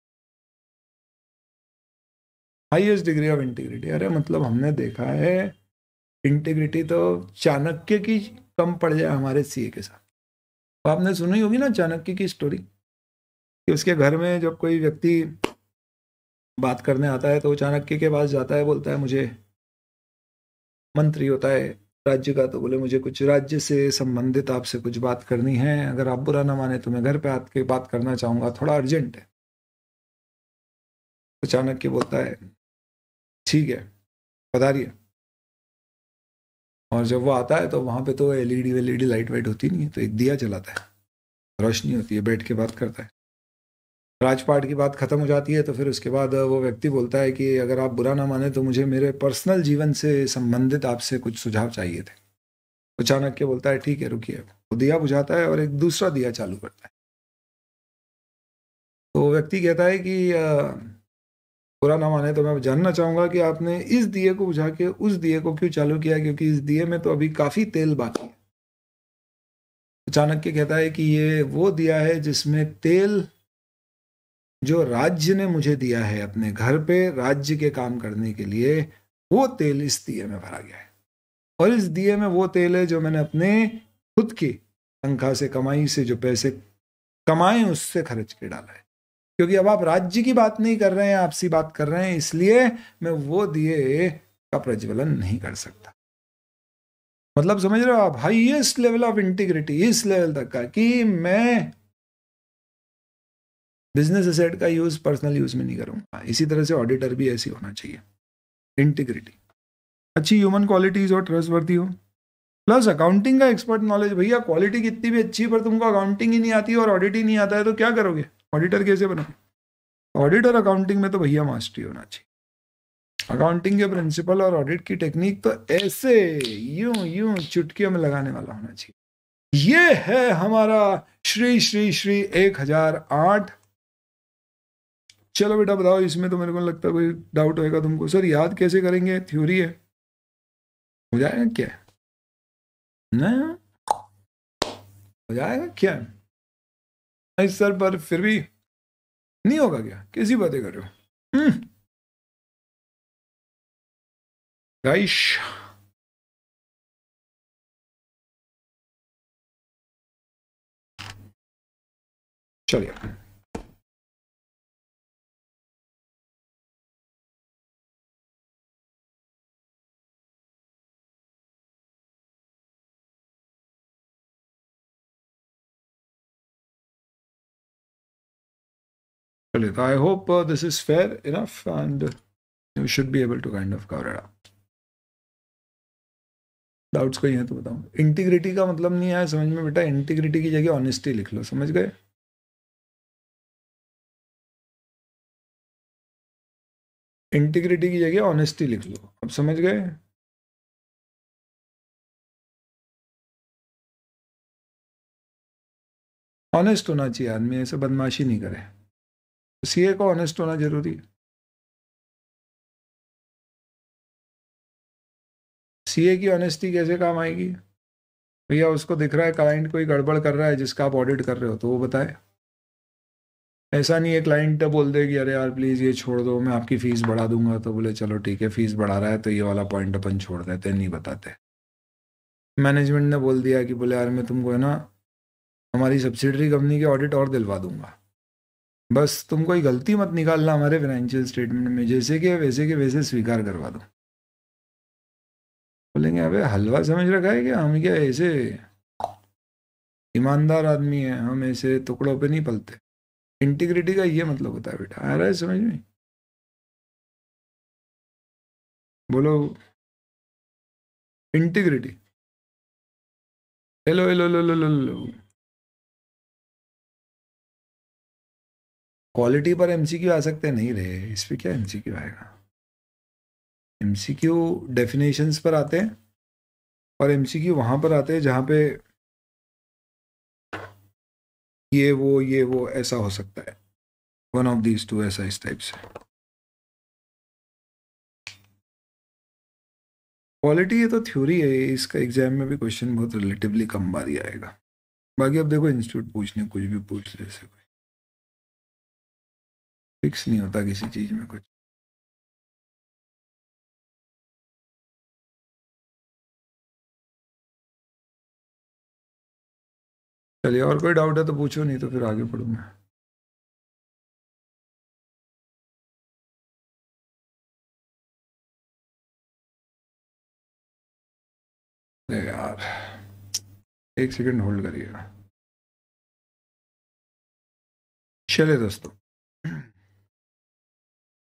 highest degree of integrity अरे मतलब हमने देखा है इंटीग्रिटी तो चाणक्य की कम पड़ जाए हमारे सीए के साथ तो आपने सुनी होगी ना चाणक्य की स्टोरी कि उसके घर में जब कोई व्यक्ति बात करने आता है तो चाणक्य के पास जाता है बोलता है मुझे मंत्री होता है राज्य का तो बोले मुझे कुछ राज्य से संबंधित आपसे कुछ बात करनी है अगर आप बुरा ना माने तो मैं घर पे आके बात करना चाहूँगा थोड़ा अर्जेंट है तो चाणक्य बोलता है ठीक है पधारिए और जब वो आता है तो वहाँ पे तो एलईडी वेलईडी लाइट वाइट होती नहीं है तो एक दिया जलाता है रोशनी होती है बैठ के बात करता है राजपाट की बात खत्म हो जाती है तो फिर उसके बाद वो व्यक्ति बोलता है कि अगर आप बुरा ना माने तो मुझे मेरे पर्सनल जीवन से संबंधित आपसे कुछ सुझाव चाहिए थे तो चाणक्य बोलता है ठीक है रुकिए वो दिया बुझाता है और एक दूसरा दिया चालू करता है तो व्यक्ति कहता है कि बुरा ना माने तो मैं जानना चाहूंगा कि आपने इस दिए को बुझा के उस दिए को क्यों चालू किया क्योंकि इस दिए में तो अभी काफ़ी तेल बाकी है चाणक्य कहता है कि ये वो दिया है जिसमें तेल जो राज्य ने मुझे दिया है अपने घर पे राज्य के काम करने के लिए वो तेल इस दिए में भरा गया है और इस दिए में वो तेल है जो मैंने अपने खुद की तनख्वाह से कमाई से जो पैसे कमाए उससे खर्च के डाला है क्योंकि अब आप राज्य की बात नहीं कर रहे हैं आपसी बात कर रहे हैं इसलिए मैं वो दिए का प्रज्वलन नहीं कर सकता मतलब समझ रहे हो आप हाईएस्ट लेवल ऑफ इंटीग्रिटी इस लेवल तक का कि मैं बिजनेस एसेट का यूज पर्सनल यूज में नहीं करूंगा इसी तरह से ऑडिटर भी ऐसी होना चाहिए इंटीग्रिटी अच्छी ह्यूमन क्वालिटीज और ट्रस्टवर्थी हो प्लस अकाउंटिंग का एक्सपर्ट नॉलेज भैया क्वालिटी कितनी भी अच्छी पर तुमको अकाउंटिंग ही नहीं आती और ऑडिट ही नहीं आता है तो क्या करोगे ऑडिटर कैसे बना ऑडिटर अकाउंटिंग में तो भैया मास्टरी होना चाहिए अकाउंटिंग के प्रिंसिपल और ऑडिट की टेक्निक तो ऐसे यू यू चुटकियों में लगाने वाला होना चाहिए ये है हमारा श्री श्री श्री एक हजार आठ चलो बेटा बताओ इसमें तो मेरे को लगता है कोई डाउट होएगा तुमको सर याद कैसे करेंगे थ्योरी है हो जाएगा क्या ना हो जाएगा क्या नहीं सर पर फिर भी नहीं होगा क्या कैसी बातें कर रहे हो गाइश हम्म। चलिए Brilliant. I hope uh, this is fair enough and we should be able to kind of cover it up. Doubts कोई हैं तो बताओ इंटीग्रिटी का मतलब नहीं आया समझ में बेटा इंटीग्रिटी की जगह ऑनेस्टी लिख लो समझ गए इंटीग्रिटी की जगह ऑनेस्टी लिख लो अब समझ गए ऑनेस्ट होना चाहिए आदमी ऐसे बदमाशी नहीं करे सीए को ऑनेस्ट होना जरूरी है सीए की ऑनेस्टी कैसे काम आएगी भैया उसको दिख रहा है क्लाइंट कोई गड़बड़ कर रहा है जिसका आप ऑडिट कर रहे हो तो वो बताए ऐसा नहीं है क्लाइंट बोल दे कि अरे यार प्लीज़ ये छोड़ दो मैं आपकी फ़ीस बढ़ा दूंगा तो बोले चलो ठीक है फ़ीस बढ़ा रहा है तो ये वाला पॉइंट अपन छोड़ देते नहीं बताते मैनेजमेंट ने बोल दिया कि बोले यार मैं तुमको है ना हमारी सब्सिडरी कंपनी के ऑडिट और दिलवा दूंगा बस तुम कोई गलती मत निकालना हमारे फाइनेंशियल स्टेटमेंट में जैसे कि वैसे के वैसे स्वीकार करवा दो बोलेंगे अबे हलवा समझ रखा है क्या हम क्या ऐसे ईमानदार आदमी है हम ऐसे टुकड़ों पे नहीं पलते इंटीग्रिटी का ये मतलब होता है बेटा आ रहा है समझ में बोलो integrity hello hello hello hello hello quality पर एम आ सकते नहीं रहे इस पर क्या एम आएगा क्यू डेफिनेशंस पर आते हैं और क्यू वहाँ पर आते हैं जहाँ पे ये वो ये वो ऐसा हो सकता है वन ऑफ दीज टू ऐसा इस टाइप से क्वालिटी ये तो थ्योरी है इसका एग्जाम में भी क्वेश्चन बहुत रिलेटिवली कम बारी आएगा बाकी अब देखो इंस्टीट्यूट पूछने कुछ भी पूछ ले से फिक्स नहीं होता किसी चीज़ में कुछ चलिए और कोई डाउट है तो पूछो नहीं तो फिर आगे पढ़ूंगा यार एक सेकंड होल्ड करिएगा चलिए दोस्तों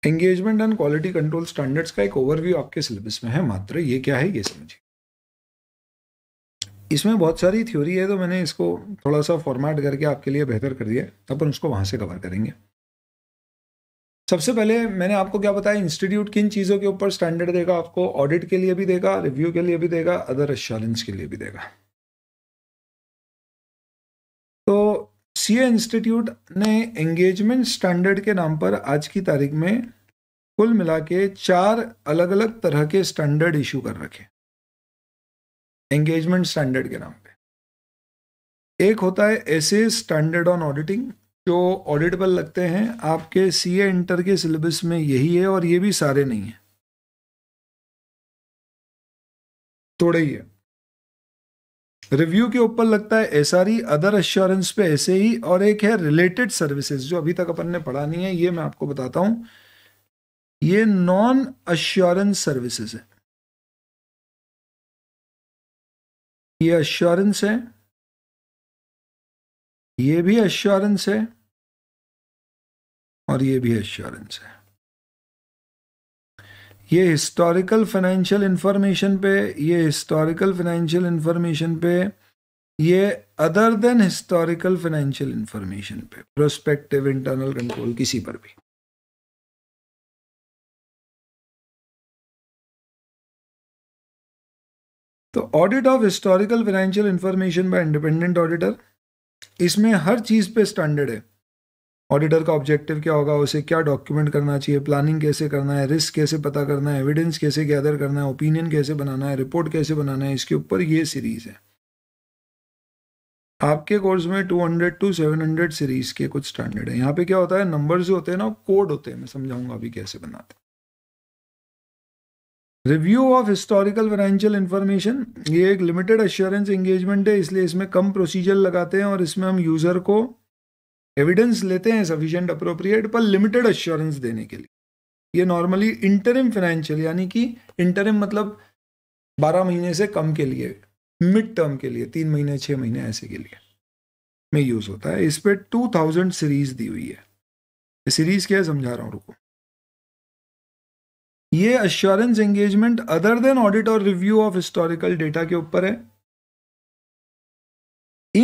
engagement and quality control standards का एक ओवरव्यू आपके सिलेबस में है मात्र ये क्या है ये समझिए इसमें बहुत सारी थ्योरी है तो मैंने इसको थोड़ा सा फॉर्मेट करके आपके लिए बेहतर कर दिया अपन उसको वहाँ से कवर करेंगे सबसे पहले मैंने आपको क्या बताया इंस्टीट्यूट किन चीज़ों के ऊपर स्टैंडर्ड देगा आपको ऑडिट के लिए भी देगा रिव्यू के लिए भी देगा अदर एश्योरेंस के लिए भी देगा सी इंस्टीट्यूट ने एंगेजमेंट स्टैंडर्ड के नाम पर आज की तारीख में कुल मिला के चार अलग अलग तरह के स्टैंडर्ड इशू कर रखे एंगेजमेंट स्टैंडर्ड के नाम पे एक होता है ऐसे स्टैंडर्ड ऑन ऑडिटिंग जो ऑडिटेबल लगते हैं आपके सी ए इंटर के सिलेबस में यही है और ये भी सारे नहीं है थोड़े ही है रिव्यू के ऊपर लगता है एस अदर एश्योरेंस पे ऐसे ही और एक है रिलेटेड सर्विसेज जो अभी तक अपन ने पढ़ा नहीं है ये मैं आपको बताता हूं ये नॉन अश्योरेंस सर्विसेज है ये अश्योरेंस है ये भी अश्योरेंस है और ये भी एश्योरेंस है ये हिस्टोरिकल फाइनेंशियल इन्फॉर्मेशन पे ये हिस्टोरिकल फाइनेंशियल इन्फॉर्मेशन पे ये other than historical financial information पे प्रोस्पेक्टिव इंटरनल कंट्रोल किसी पर भी तो audit of historical financial information by independent auditor इसमें हर चीज़ पे स्टैंडर्ड है ऑडिटर का ऑब्जेक्टिव क्या होगा उसे क्या डॉक्यूमेंट करना चाहिए प्लानिंग कैसे करना है रिस्क कैसे पता करना है एविडेंस कैसे गैदर करना है ओपिनियन कैसे बनाना है रिपोर्ट कैसे बनाना है इसके ऊपर ये सीरीज़ है आपके कोर्स में 200 टू 700 सीरीज़ के कुछ स्टैंडर्ड है यहाँ पे क्या होता है नंबर्स जो होते हैं ना कोड होते हैं मैं समझाऊंगा अभी कैसे बनाते review of historical financial information ये एक लिमिटेड एश्योरेंस एंगेजमेंट है इसलिए इसमें कम प्रोसीजर लगाते हैं और इसमें हम यूज़र को एविडेंस लेते हैं सफिशियंट अप्रोप्रिएट पर लिमिटेड अश्योरेंस देने के लिए ये नॉर्मली इंटरिम फाइनेंशियल यानी कि इंटरिम मतलब बारह महीने से कम के लिए मिड टर्म के लिए तीन महीने छः महीने ऐसे के लिए में यूज़ होता है इस पर टू थाउजेंड सीरीज़ दी हुई है सीरीज़ क्या है समझा रहा हूँ रुको ये assurance engagement other than audit और रिव्यू ऑफ हिस्टोरिकल डेटा के ऊपर है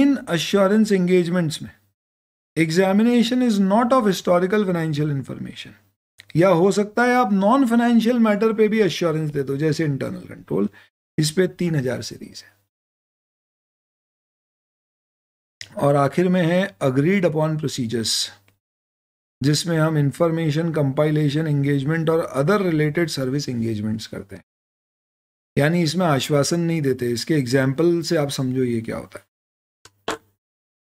इन अश्योरेंस एंगेजमेंट्स में examination is not of historical financial information या हो सकता है आप नॉन फाइनेंशियल मैटर पे भी अश्योरेंस दे दो जैसे इंटरनल कंट्रोल इस पे तीन हजार सीरीज है और आखिर में है अग्रीड अपॉन प्रोसीजर्स जिसमें हम इंफॉर्मेशन कंपाइलेशन एंगेजमेंट और अदर रिलेटेड सर्विस एंगेजमेंट्स करते हैं यानी इसमें आश्वासन नहीं देते इसके एग्जाम्पल से आप समझो ये क्या होता है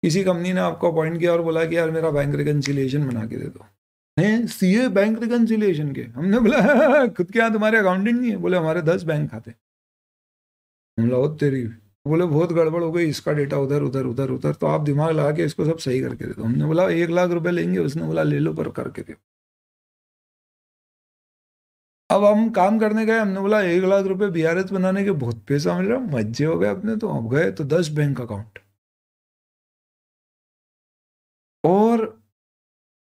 किसी कंपनी ने आपको अपॉइंट किया और बोला कि यार मेरा बैंक रिकनसिलेशन बना के दे दो नहीं सी ए बैंक रिकनसिलेशन के हमने बोला खुद के यहाँ तुम्हारे अकाउंटेंट नहीं है बोले हमारे दस बैंक खाते हम बोला तेरी बोले बहुत गड़बड़ हो गई इसका डेटा उधर उधर उधर उधर तो आप दिमाग लगा के इसको सब सही करके दे दो हमने बोला एक लाख रुपए लेंगे उसने बोला ले लो पर करके दे अब हम काम करने गए हमने बोला एक लाख रुपए बी बनाने के बहुत पैसा मिल रहा मजे हो गए अपने तो अब गए तो दस बैंक अकाउंट और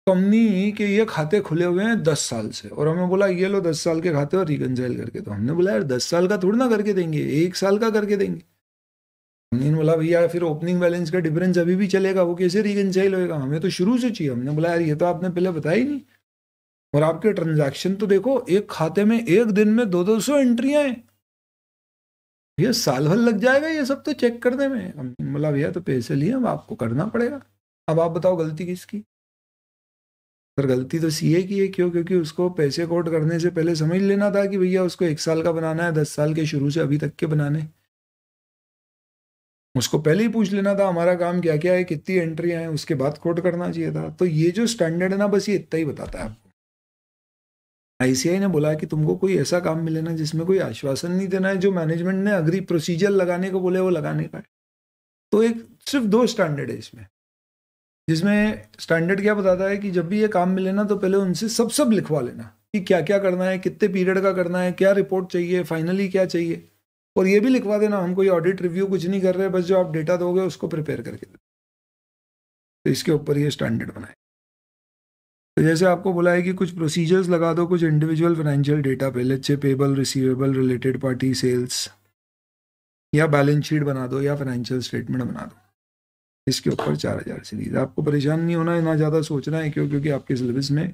कंपनी के ये खाते खुले हुए हैं दस साल से और हमें बोला ये लो दस साल के खाते और रिकनजाइल करके तो हमने बोला यार दस साल का थोड़ी ना करके देंगे एक साल का करके देंगे हमने बोला भैया फिर ओपनिंग बैलेंस का डिफरेंस अभी भी चलेगा वो कैसे रिकनजाइल होएगा हमें तो शुरू से चाहिए हमने बोला यार ये तो आपने पहले बताया ही नहीं और आपके ट्रांजेक्शन तो देखो एक खाते में एक दिन में दो दो सौ एंट्रियाँ हैं भैया साल भर लग जाएगा ये सब तो चेक करने में हमने बोला भैया तो पैसे लिए हम आपको करना पड़ेगा अब आप बताओ गलती किसकी सर गलती तो सीए की है क्यों क्योंकि उसको पैसे कोट करने से पहले समझ लेना था कि भैया उसको एक साल का बनाना है दस साल के शुरू से अभी तक के बनाने उसको पहले ही पूछ लेना था हमारा काम क्या क्या है कितनी एंट्रियां हैं उसके बाद कोट करना चाहिए था तो ये जो स्टैंडर्ड है ना बस ये इतना ही बताता है आपको आईसीआई ने बोला कि तुमको कोई ऐसा काम मिले ना जिसमें कोई आश्वासन नहीं देना है जो मैनेजमेंट ने अग्री प्रोसीजर लगाने को बोले वो लगाने का है तो एक सिर्फ दो स्टैंडर्ड है इसमें जिसमें स्टैंडर्ड क्या बताता है कि जब भी ये काम मिले ना तो पहले उनसे सब सब लिखवा लेना कि क्या क्या करना है कितने पीरियड का करना है क्या रिपोर्ट चाहिए फाइनली क्या चाहिए और ये भी लिखवा देना हम कोई ऑडिट रिव्यू कुछ नहीं कर रहे बस जो आप डेटा दोगे उसको प्रिपेयर करके दे तो इसके ऊपर ये स्टैंडर्ड बनाए तो जैसे आपको बोला है कि कुछ प्रोसीजर्स लगा दो कुछ इंडिविजुअल फाइनेंशियल डेटा पे अच्छे payable receivable related party sales या बैलेंस शीट बना दो या फाइनेंशियल स्टेटमेंट बना दो इसके ऊपर चार हज़ार सीरीज आपको परेशान नहीं होना है ना ज़्यादा सोचना है क्यों क्योंकि आपके सिलेबस में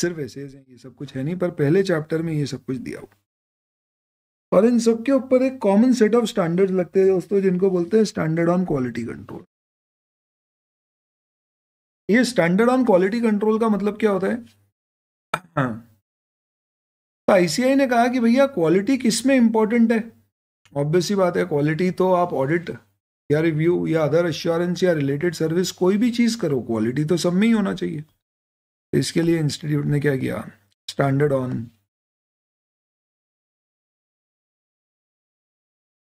सिर्फ ऐसे ऐसे ये सब कुछ है नहीं पर पहले चैप्टर में ये सब कुछ दिया हुआ और इन सब के ऊपर एक कॉमन सेट ऑफ स्टैंडर्ड लगते हैं दोस्तों जिनको बोलते हैं स्टैंडर्ड ऑन क्वालिटी कंट्रोल ये स्टैंडर्ड ऑन क्वालिटी कंट्रोल का मतलब क्या होता है हाँ। तो आईसीआई ने कहा कि भैया क्वालिटी किस में इंपॉर्टेंट है ऑब्वियसली बात है क्वालिटी तो आप ऑडिट या रिव्यू या अदर एश्योरेंस या रिलेटेड सर्विस कोई भी चीज़ करो क्वालिटी तो सब में ही होना चाहिए तो इसके लिए इंस्टीट्यूट ने क्या किया स्टैंडर्ड ऑन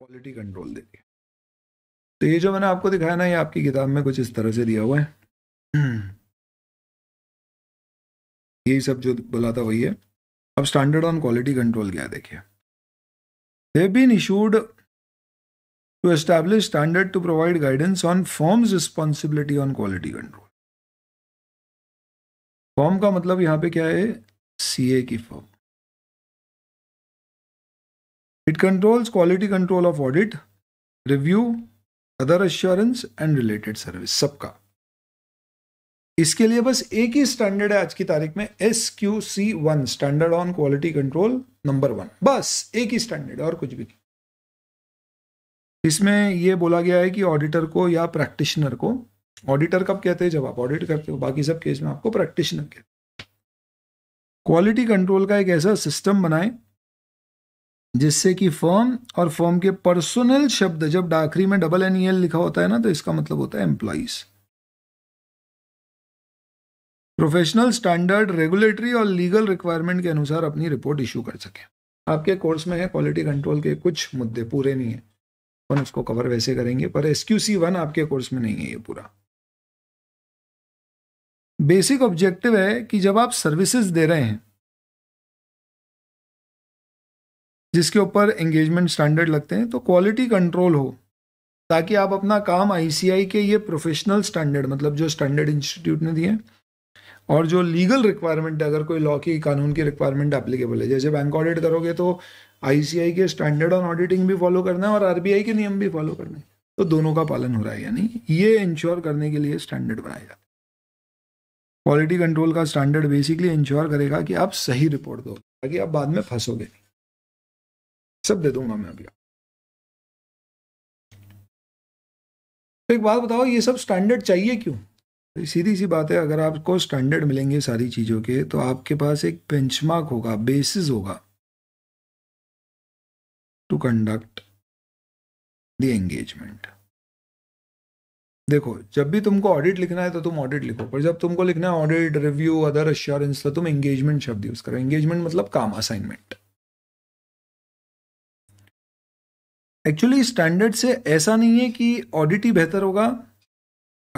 क्वालिटी कंट्रोल दे तो ये जो मैंने आपको दिखाया ना ये आपकी किताब में कुछ इस तरह से दिया हुआ है यही सब जो बोला था वही है अब स्टैंडर्ड ऑन क्वालिटी कंट्रोल क्या देखिए they been issued to establish standard to provide guidance on firm's responsibility on quality control firm का मतलब यहां पे क्या है सी ए की firm it control quality control of audit review other assurance and related service सबका इसके लिए बस एक ही स्टैंडर्ड है आज की तारीख में S Q C one standard on quality control number one बस एक ही स्टैंडर्ड और कुछ भी नहीं इसमें ये बोला गया है कि ऑडिटर को या प्रैक्टिशनर को ऑडिटर कब कहते हैं जब आप ऑडिट करते हो बाकी सब केस में आपको प्रैक्टिशनर कहते हैं क्वालिटी कंट्रोल का एक ऐसा सिस्टम बनाए जिससे कि फर्म और फर्म के पर्सनल शब्द जब डाकरी में डबल एन ई एल लिखा होता है ना तो इसका मतलब होता है एम्प्लॉज प्रोफेशनल स्टैंडर्ड रेगुलेटरी और लीगल रिक्वायरमेंट के अनुसार अपनी रिपोर्ट इशू कर सकें आपके कोर्स में है क्वालिटी कंट्रोल के कुछ मुद्दे पूरे नहीं है अपन उसको कवर वैसे करेंगे पर एस क्यू सी वन आपके कोर्स में नहीं है ये पूरा बेसिक ऑब्जेक्टिव है कि जब आप सर्विसेज दे रहे हैं जिसके ऊपर एंगेजमेंट स्टैंडर्ड लगते हैं तो क्वालिटी कंट्रोल हो ताकि आप अपना काम आईसीआई के ये प्रोफेशनल स्टैंडर्ड मतलब जो स्टैंडर्ड इंस्टीट्यूट ने दिए और जो लीगल रिक्वायरमेंट है अगर कोई लॉ की कानून की रिक्वायरमेंट एप्लीकेबल है जैसे बैंक ऑडिट करोगे तो आईसीआई के स्टैंडर्ड ऑन ऑडिटिंग भी फॉलो करना है और आरबीआई के नियम भी फॉलो करने हैं तो दोनों का पालन हो रहा है यानी ये इंश्योर करने के लिए स्टैंडर्ड बनाया जाता है क्वालिटी कंट्रोल का स्टैंडर्ड बेसिकली इंश्योर करेगा कि आप सही रिपोर्ट दो ताकि आप बाद में फंसोगे नहीं सब दे दूंगा मैं अभी तो एक बात बताओ ये सब स्टैंडर्ड चाहिए क्यों तो सीधी सी बात है अगर आपको स्टैंडर्ड मिलेंगे सारी चीज़ों के तो आपके पास एक बेंचमार्क होगा बेसिस होगा टू कंडक्ट द एंगेजमेंट देखो जब भी तुमको ऑडिट लिखना है तो तुम ऑडिट लिखो पर जब तुमको लिखना है ऑडिट रिव्यू अदर एश्योरेंस तो तुम एंगेजमेंट शब्द यूज करो एंगेजमेंट मतलब काम असाइनमेंट एक्चुअली स्टैंडर्ड से ऐसा नहीं है कि ऑडिट ही बेहतर होगा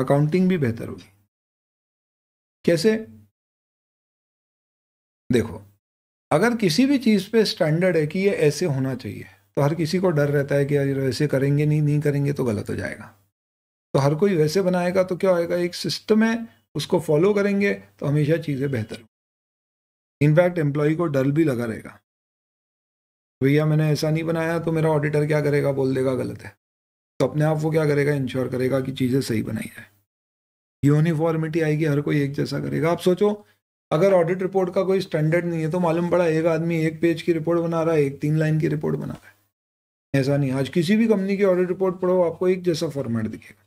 अकाउंटिंग भी बेहतर होगी कैसे देखो अगर किसी भी चीज़ पे स्टैंडर्ड है कि ये ऐसे होना चाहिए तो हर किसी को डर रहता है कि यार ऐसे करेंगे नहीं नहीं करेंगे तो गलत हो जाएगा तो हर कोई वैसे बनाएगा तो क्या होएगा एक सिस्टम है उसको फॉलो करेंगे तो हमेशा चीज़ें बेहतर इनफैक्ट एम्प्लॉय को डर भी लगा रहेगा भैया मैंने ऐसा नहीं बनाया तो मेरा ऑडिटर क्या करेगा बोल देगा गलत है तो अपने आप वो क्या करेगा इंश्योर करेगा कि चीज़ें सही बनाई जाए यूनिफॉर्मिटी आएगी हर कोई एक जैसा करेगा आप सोचो अगर ऑडिट रिपोर्ट का कोई स्टैंडर्ड नहीं है तो मालूम पड़ा एक आदमी एक पेज की रिपोर्ट बना रहा है एक तीन लाइन की रिपोर्ट बना रहा है ऐसा नहीं आज किसी भी कंपनी की ऑडिट रिपोर्ट पढ़ो आपको एक जैसा फॉर्मेट दिखेगा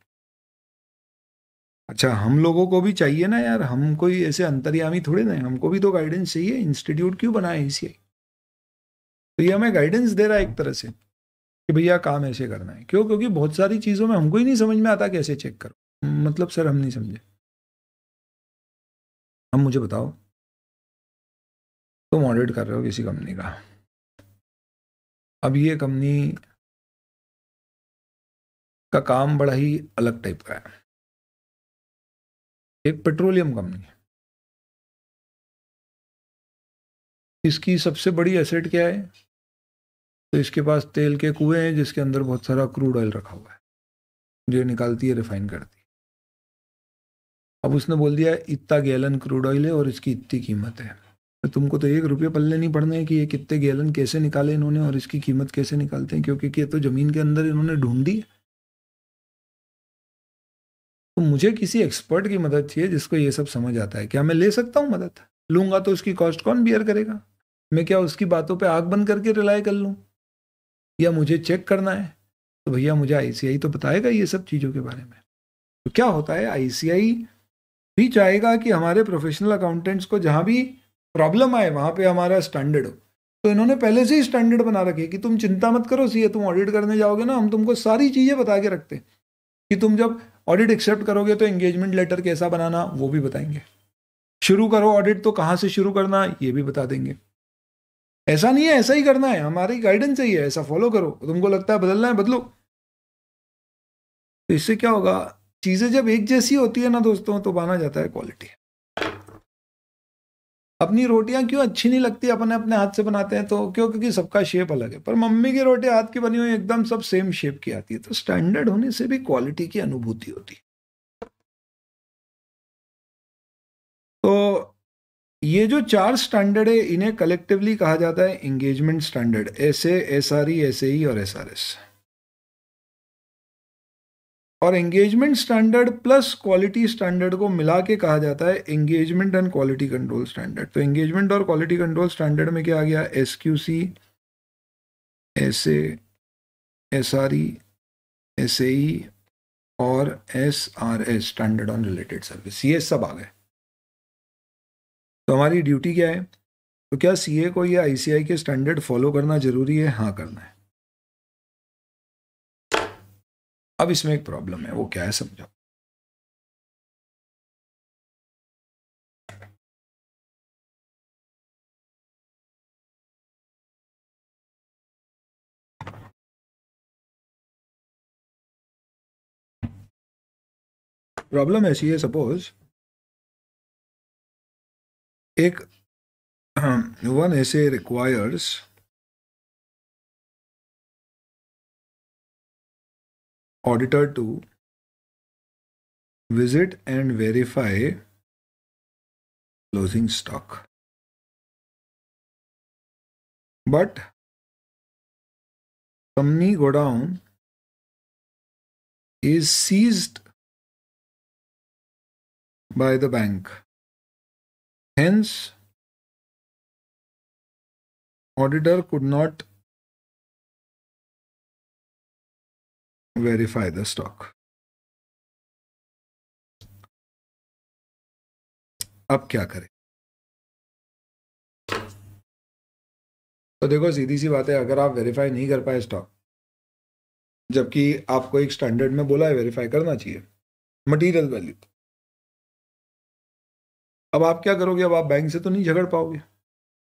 अच्छा हम लोगों को भी चाहिए ना यार हम कोई ऐसे अंतर्यामी थोड़े ना हमको भी तो गाइडेंस चाहिए इंस्टीट्यूट क्यों बनाए इसी तो ये हमें गाइडेंस दे रहा है एक तरह से कि भैया काम ऐसे करना है क्यों क्योंकि बहुत सारी चीज़ों में हमको ही नहीं समझ में आता कैसे चेक करो मतलब सर हम नहीं समझे हम मुझे बताओ तुम ऑडिट कर रहे हो किसी कंपनी का अब ये कंपनी का काम बड़ा ही अलग टाइप का है एक पेट्रोलियम कंपनी है इसकी सबसे बड़ी एसेट क्या है तो इसके पास तेल के कुएं हैं जिसके अंदर बहुत सारा क्रूड ऑयल रखा हुआ है जो ये निकालती है रिफाइन करती है अब उसने बोल दिया इतना गैलन क्रूड ऑयल है और इसकी इतनी कीमत है तो तुमको तो एक रुपये पल्ले नहीं पड़ने हैं कि ये कितने गैलन कैसे निकाले इन्होंने और इसकी कीमत कैसे निकालते हैं क्योंकि ये तो ज़मीन के अंदर इन्होंने ढूंढी है तो मुझे किसी एक्सपर्ट की मदद चाहिए जिसको ये सब समझ आता है क्या मैं ले सकता हूँ मदद लूंगा तो उसकी कॉस्ट कौन बियर करेगा मैं क्या उसकी बातों पे आग बंद करके रिलाई कर लूँ या मुझे चेक करना है तो भैया मुझे आईसीआई तो बताएगा ये सब चीज़ों के बारे में तो क्या होता है आईसीआई भी चाहेगा कि हमारे प्रोफेशनल अकाउंटेंट्स को जहाँ भी प्रॉब्लम आए वहां पे हमारा स्टैंडर्ड हो तो इन्होंने पहले से ही स्टैंडर्ड बना रखे कि तुम चिंता मत करो सी तुम ऑडिट करने जाओगे ना हम तुमको सारी चीज़ें बता के रखते हैं कि तुम जब ऑडिट एक्सेप्ट करोगे तो एंगेजमेंट लेटर कैसा बनाना वो भी बताएंगे शुरू करो ऑडिट तो कहाँ से शुरू करना ये भी बता देंगे ऐसा नहीं है ऐसा ही करना है हमारी गाइडेंस ही है ऐसा फॉलो करो तुमको लगता है बदलना है बदलो तो इससे क्या होगा चीज़ें जब एक जैसी होती है ना दोस्तों तो माना जाता है क्वालिटी अपनी रोटियां क्यों अच्छी नहीं लगती अपने अपने हाथ से बनाते हैं तो क्यों क्योंकि सबका शेप अलग है पर मम्मी की रोटी हाथ की बनी हुई एकदम सब सेम शेप की आती है तो स्टैंडर्ड होने से भी क्वालिटी की अनुभूति होती है तो ये जो चार स्टैंडर्ड है इन्हें कलेक्टिवली कहा जाता है engagement standard S S R E S E और एस आर एस और engagement standard plus quality standard को मिला के कहा जाता है engagement and quality control standard तो एंगेजमेंट और क्वालिटी कंट्रोल स्टैंडर्ड में क्या आ गया S Q C S S R E S A और S R S standard on related service ये सब आ गए तो हमारी ड्यूटी क्या है तो क्या सीए को या आईसीआई के स्टैंडर्ड फॉलो करना जरूरी है हाँ करना है अब इसमें एक प्रॉब्लम है वो क्या है समझो प्रॉब्लम ऐसी है सपोज एक one essay requires auditor to visit and verify closing stock. But company go down is seized by the bank Hence, auditor could not verify the stock. अब क्या करें तो देखो सीधी सी बात है अगर आप वेरीफाई नहीं कर पाए स्टॉक जबकि आपको एक स्टैंडर्ड में बोला है वेरीफाई करना चाहिए मटेरियल वैल्यू अब आप क्या करोगे अब आप बैंक से तो नहीं झगड़ पाओगे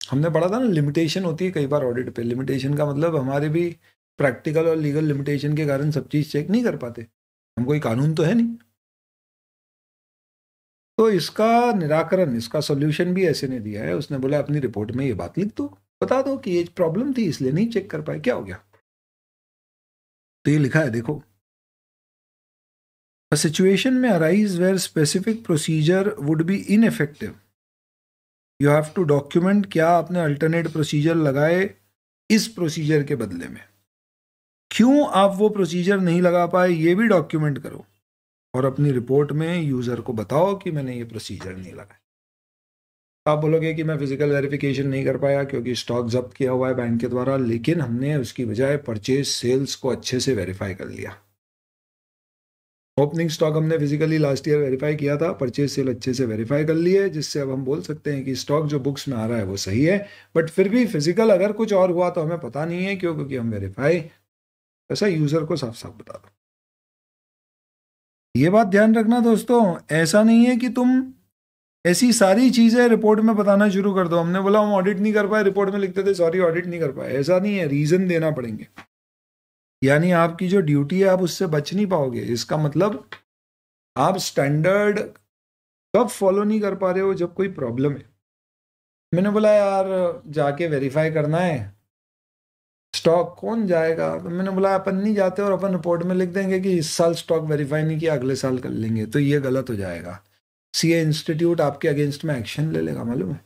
हमने पढ़ा था ना लिमिटेशन होती है कई बार ऑडिट पे लिमिटेशन का मतलब हमारे भी प्रैक्टिकल और लीगल लिमिटेशन के कारण सब चीज़ चेक नहीं कर पाते हम कोई कानून तो है नहीं तो इसका निराकरण इसका सोल्यूशन भी ऐसे ने दिया है उसने बोला अपनी रिपोर्ट में ये बात लिख दो बता दो कि ये प्रॉब्लम थी इसलिए नहीं चेक कर पाए क्या हो गया तो ये लिखा है देखो A situation may arise where specific procedure would be ineffective. You have to document क्या आपने अल्टरनेट प्रोसीजर लगाए इस प्रोसीजर के बदले में क्यों आप वो प्रोसीजर नहीं लगा पाए ये भी डॉक्यूमेंट करो और अपनी रिपोर्ट में यूज़र को बताओ कि मैंने ये प्रोसीजर नहीं लगाया तो आप बोलोगे कि मैं फिजिकल वेरिफिकेशन नहीं कर पाया क्योंकि स्टॉक जब्त किया हुआ है बैंक के द्वारा लेकिन हमने उसकी बजाय परचेज सेल्स को अच्छे से वेरीफाई कर लिया ओपनिंग स्टॉक हमने फिजिकली लास्ट ईयर वेरीफाई किया था परचेज सेल अच्छे से वेरीफाई कर लिए जिससे अब हम बोल सकते हैं कि स्टॉक जो बुक्स में आ रहा है वो सही है बट फिर भी फिजिकल अगर कुछ और हुआ तो हमें पता नहीं है क्यों क्योंकि हम वेरीफाई ऐसा यूजर को साफ साफ बता दो ये बात ध्यान रखना दोस्तों ऐसा नहीं है कि तुम ऐसी सारी चीज़ें रिपोर्ट में बताना शुरू कर दो हमने बोला हम ऑडिट नहीं कर पाए रिपोर्ट में लिखते थे सॉरी ऑडिट नहीं कर पाए ऐसा नहीं है रीज़न देना पड़ेंगे यानी आपकी जो ड्यूटी है आप उससे बच नहीं पाओगे इसका मतलब आप स्टैंडर्ड कब फॉलो नहीं कर पा रहे हो जब कोई प्रॉब्लम है मैंने बोला यार जाके वेरीफाई करना है स्टॉक कौन जाएगा तो मैंने बोला अपन नहीं जाते और अपन रिपोर्ट में लिख देंगे कि इस साल स्टॉक वेरीफाई नहीं किया अगले साल कर लेंगे तो ये गलत हो जाएगा सी इंस्टीट्यूट आपके अगेंस्ट में एक्शन ले लेगा मालूम है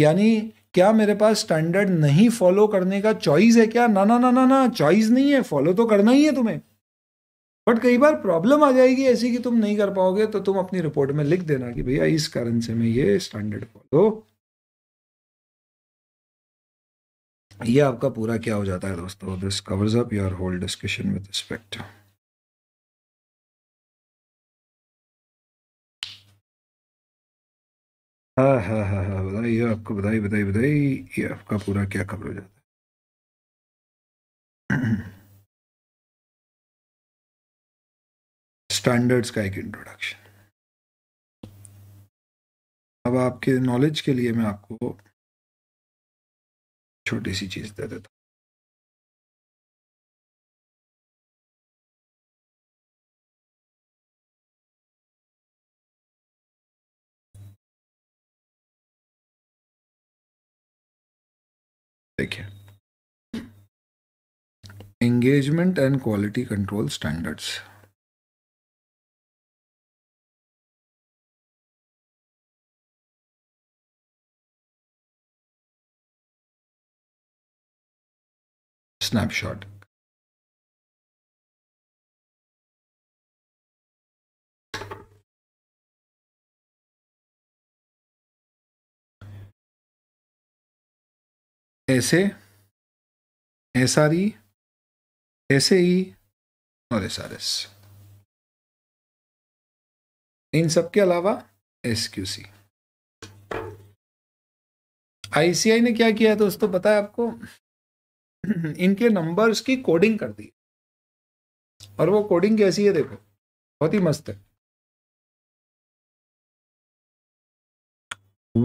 यानी क्या मेरे पास स्टैंडर्ड नहीं फॉलो करने का चॉइस है क्या ना ना ना ना ना चॉइस नहीं है फॉलो तो करना ही है तुम्हें बट कई बार प्रॉब्लम आ जाएगी ऐसी कि तुम नहीं कर पाओगे तो तुम अपनी रिपोर्ट में लिख देना कि भैया इस कारण से मैं ये स्टैंडर्ड फॉलो ये आपका पूरा क्या हो जाता है दोस्तों this covers up your whole discussion with respect हाँ हाँ हाँ हाँ बधाई आपको बधाई बधाई बधाई ये आपका पूरा क्या कवर हो जाता है स्टैंडर्ड्स का एक इंट्रोडक्शन अब आपके नॉलेज के लिए मैं आपको छोटी सी चीज़ दे देता हूँ engagement and quality control standards. Snapshot. Essay, SRE, ऐसे और एस आर एस इन सब के अलावा एस क्यू सी आईसीआई ने क्या किया है दोस्तों पता है आपको इनके नंबर्स की कोडिंग कर दी और वो कोडिंग कैसी है देखो बहुत ही मस्त है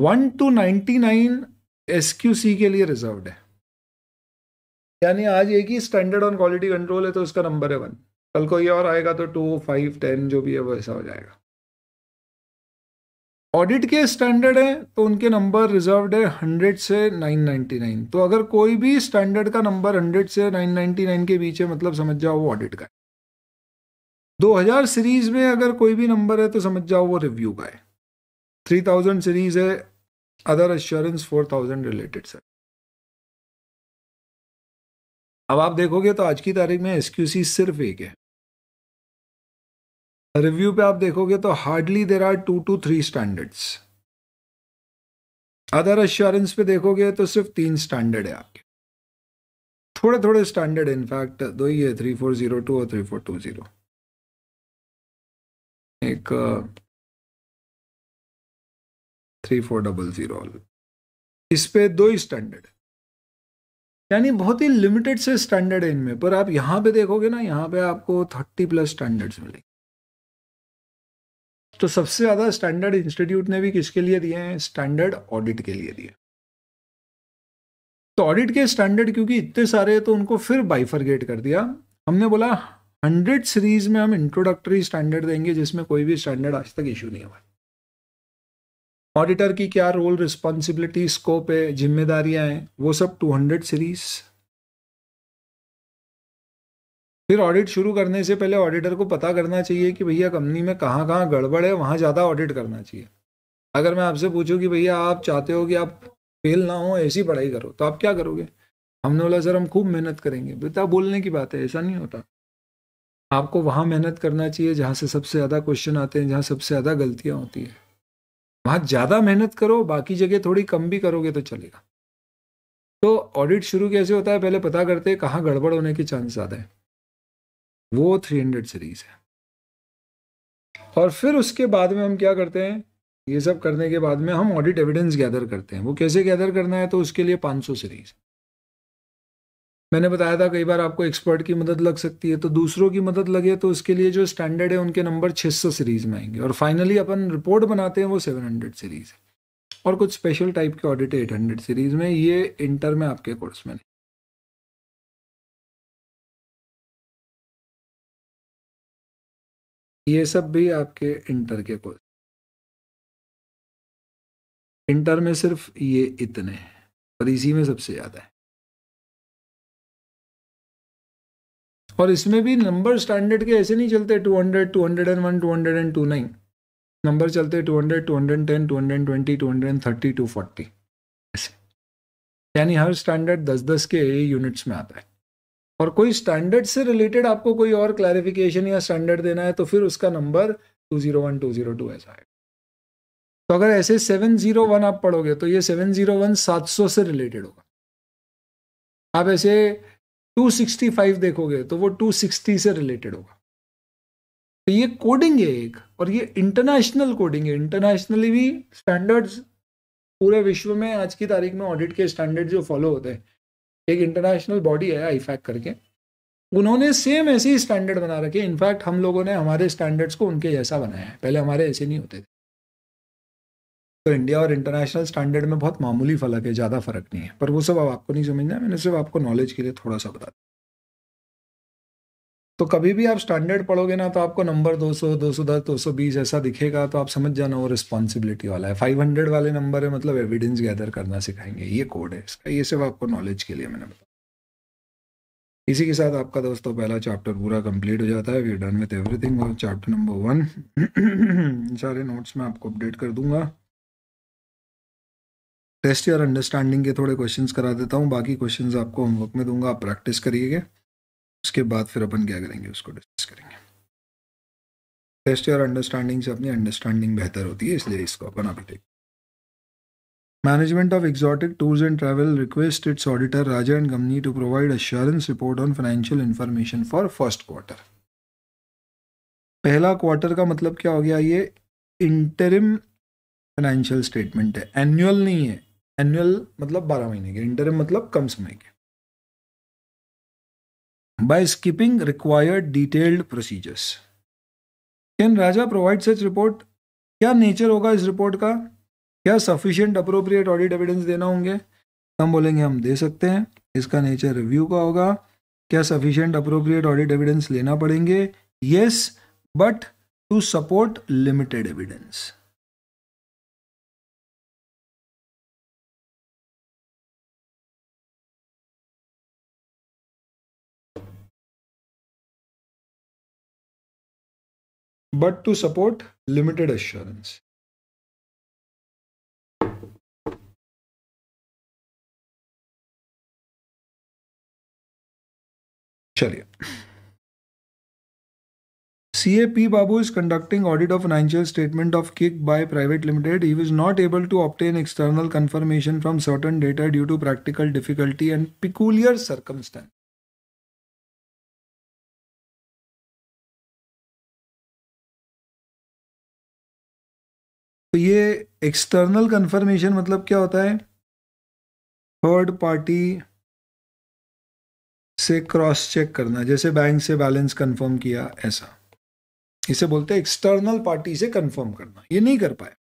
one two ninety nine S Q C के लिए रिजर्व है यानी आज एक ही स्टैंडर्ड ऑन क्वालिटी कंट्रोल है तो उसका नंबर है वन कल को ये और आएगा तो टू फाइव टेन जो भी है वो ऐसा हो जाएगा ऑडिट के स्टैंडर्ड है तो उनके नंबर रिजर्व है हंड्रेड से नाइन नाइन्टी नाइन तो अगर कोई भी स्टैंडर्ड का नंबर हंड्रेड से नाइन नाइन्टी नाइन के बीच है मतलब समझ जाओ वो ऑडिट का है दो हजार सीरीज में अगर कोई भी नंबर है तो समझ जाओ वो रिव्यू का है थ्री थाउजेंड सीरीज है other assurance thousand related sir अब आप देखोगे तो आज की तारीख में एस सिर्फ एक है रिव्यू पे आप देखोगे तो hardly there are two to three standards other assurance पे देखोगे तो सिर्फ तीन स्टैंडर्ड है आपके थोड़े थोड़े स्टैंडर्ड इनफैक्ट दो ही है थ्री फोर जीरो टू और थ्री फोर टू जीरो एक थ्री फोर डबल जीरो इस पे दो ही स्टैंडर्ड है यानी बहुत ही लिमिटेड से स्टैंडर्ड है इनमें पर आप यहाँ पे देखोगे ना यहाँ पे आपको थर्टी प्लस स्टैंडर्ड्स मिलेंगे तो सबसे ज़्यादा स्टैंडर्ड इंस्टीट्यूट ने भी किसके लिए दिए हैं स्टैंडर्ड ऑडिट के लिए दिए तो ऑडिट के स्टैंडर्ड क्योंकि इतने सारे तो उनको फिर बाइफरगेट कर दिया हमने बोला हंड्रेड सीरीज में हम इंट्रोडक्टरी स्टैंडर्ड देंगे जिसमें कोई भी स्टैंडर्ड आज तक इशू नहीं हुआ ऑडिटर की क्या रोल रिस्पॉन्सिबिलिटी स्कोप है जिम्मेदारियां हैं वो सब 200 सीरीज फिर ऑडिट शुरू करने से पहले ऑडिटर को पता करना चाहिए कि भैया कंपनी में कहाँ कहाँ गड़बड़ है वहाँ ज़्यादा ऑडिट करना चाहिए अगर मैं आपसे पूछूँ कि भैया आप चाहते हो कि आप फेल ना हो ऐसी पढ़ाई करो तो आप क्या करोगे हमने बोला सर हम खूब मेहनत करेंगे बेटा बोलने की बात है ऐसा नहीं होता आपको वहाँ मेहनत करना चाहिए जहाँ से सबसे ज़्यादा क्वेश्चन आते हैं जहाँ सबसे ज़्यादा गलतियाँ होती हैं वहाँ ज़्यादा मेहनत करो बाकी जगह थोड़ी कम भी करोगे तो चलेगा तो ऑडिट शुरू कैसे होता है पहले पता करते हैं कहाँ गड़बड़ होने के चांस ज़्यादा है वो थ्री हंड्रेड सीरीज है और फिर उसके बाद में हम क्या करते हैं ये सब करने के बाद में हम ऑडिट एविडेंस गैदर करते हैं वो कैसे गैदर करना है तो उसके लिए 500 सीरीज मैंने बताया था कई बार आपको एक्सपर्ट की मदद लग सकती है तो दूसरों की मदद लगे तो उसके लिए जो स्टैंडर्ड है उनके नंबर 600 सीरीज में आएंगे और फाइनली अपन रिपोर्ट बनाते हैं वो 700 सीरीज है और कुछ स्पेशल टाइप के ऑडिट है एट सीरीज में ये इंटर में आपके कोर्स में ये सब भी आपके इंटर के कोर्स इंटर में सिर्फ ये इतने हैं और इसी में सबसे ज़्यादा है और इसमें भी नंबर स्टैंडर्ड के ऐसे नहीं चलते two hundred two hundred and one two hundred and two nine number चलते two hundred two hundred ten two hundred twenty two hundred thirty two forty ऐसे यानी हर स्टैंडर्ड दस दस के यूनिट्स में आता है और कोई स्टैंडर्ड से रिलेटेड आपको कोई और क्लैरिफिकेशन या स्टैंडर्ड देना है तो फिर उसका number two zero one two zero two ऐसा है तो अगर ऐसे सेवन जीरो वन आप पढ़ोगे तो ये सेवन जीरो वन सात सौ से रिलेटेड होगा आप ऐसे 265 देखोगे तो वो 260 से रिलेटेड होगा तो ये कोडिंग है एक और ये इंटरनेशनल कोडिंग है इंटरनेशनली भी स्टैंडर्ड्स पूरे विश्व में आज की तारीख में ऑडिट के स्टैंडर्ड जो फॉलो होते हैं एक इंटरनेशनल बॉडी है आईफैक करके उन्होंने सेम ऐसे ही स्टैंडर्ड बना रखे इनफैक्ट हम लोगों ने हमारे स्टैंडर्ड्स को उनके जैसा बनाया है पहले हमारे ऐसे नहीं होते थे तो इंडिया और इंटरनेशनल स्टैंडर्ड में बहुत मामूली फर्क है ज़्यादा फ़र्क नहीं है पर वो सब अब आपको नहीं समझना है मैंने सिर्फ आपको नॉलेज के लिए थोड़ा सा बता तो कभी भी आप स्टैंडर्ड पढ़ोगे ना तो आपको नंबर 200, 210, 220 ऐसा दिखेगा तो आप समझ जाना वो रिस्पॉन्सिबिलिटी वाला है 500 वाले नंबर है मतलब एविडेंस गैदर करना सिखाएंगे ये कोड है इसका ये सिर्फ आपको नॉलेज के लिए मैंने बताया इसी के साथ आपका दोस्तों पहला चैप्टर पूरा कंप्लीट हो जाता है वी डन विथ एवरीथिंग और चैप्टर नंबर वन सारे नोट्स मैं आपको अपडेट कर दूंगा टेस्ट और अंडरस्टैंडिंग के थोड़े क्वेश्चन करा देता हूँ बाकी क्वेश्चन आपको होमवर्क में दूंगा आप प्रैक्टिस करिएगा उसके बाद फिर अपन क्या करेंगे उसको डिस्कस करेंगे टेस्ट और अंडरस्टैंडिंग से अपनी अंडरस्टैंडिंग बेहतर होती है इसलिए इसको अपन अभी देख management of Exotic tours and Travel request its auditor Raja and Company to provide assurance report on financial information for first quarter पहला क्वार्टर का मतलब क्या हो गया ये इंटरिम फाइनेंशियल स्टेटमेंट है एनुअल नहीं है एनुअल मतलब बारह महीने के इंटरम मतलब कम समय के by skipping required detailed procedures can Raja provide such report क्या नेचर होगा इस रिपोर्ट का क्या सफिशियंट अप्रोप्रिएट ऑडिट एविडेंस देना होंगे हम बोलेंगे हम दे सकते हैं इसका नेचर रिव्यू का होगा क्या सफिशियंट अप्रोप्रिएट ऑडिट एविडेंस लेना पड़ेंगे yes but to support limited evidence but to support limited assurance. Chaliye. CAP Babu is conducting audit of financial statement of Kick by Private Limited. He was not able to obtain external confirmation from certain data due to practical difficulty and peculiar circumstance. तो ये external conformation मतलब क्या होता है third party से cross check करना जैसे bank से बैलेंस कंफर्म किया ऐसा इसे बोलते हैं एक्सटर्नल पार्टी से कंफर्म करना ये नहीं कर पाया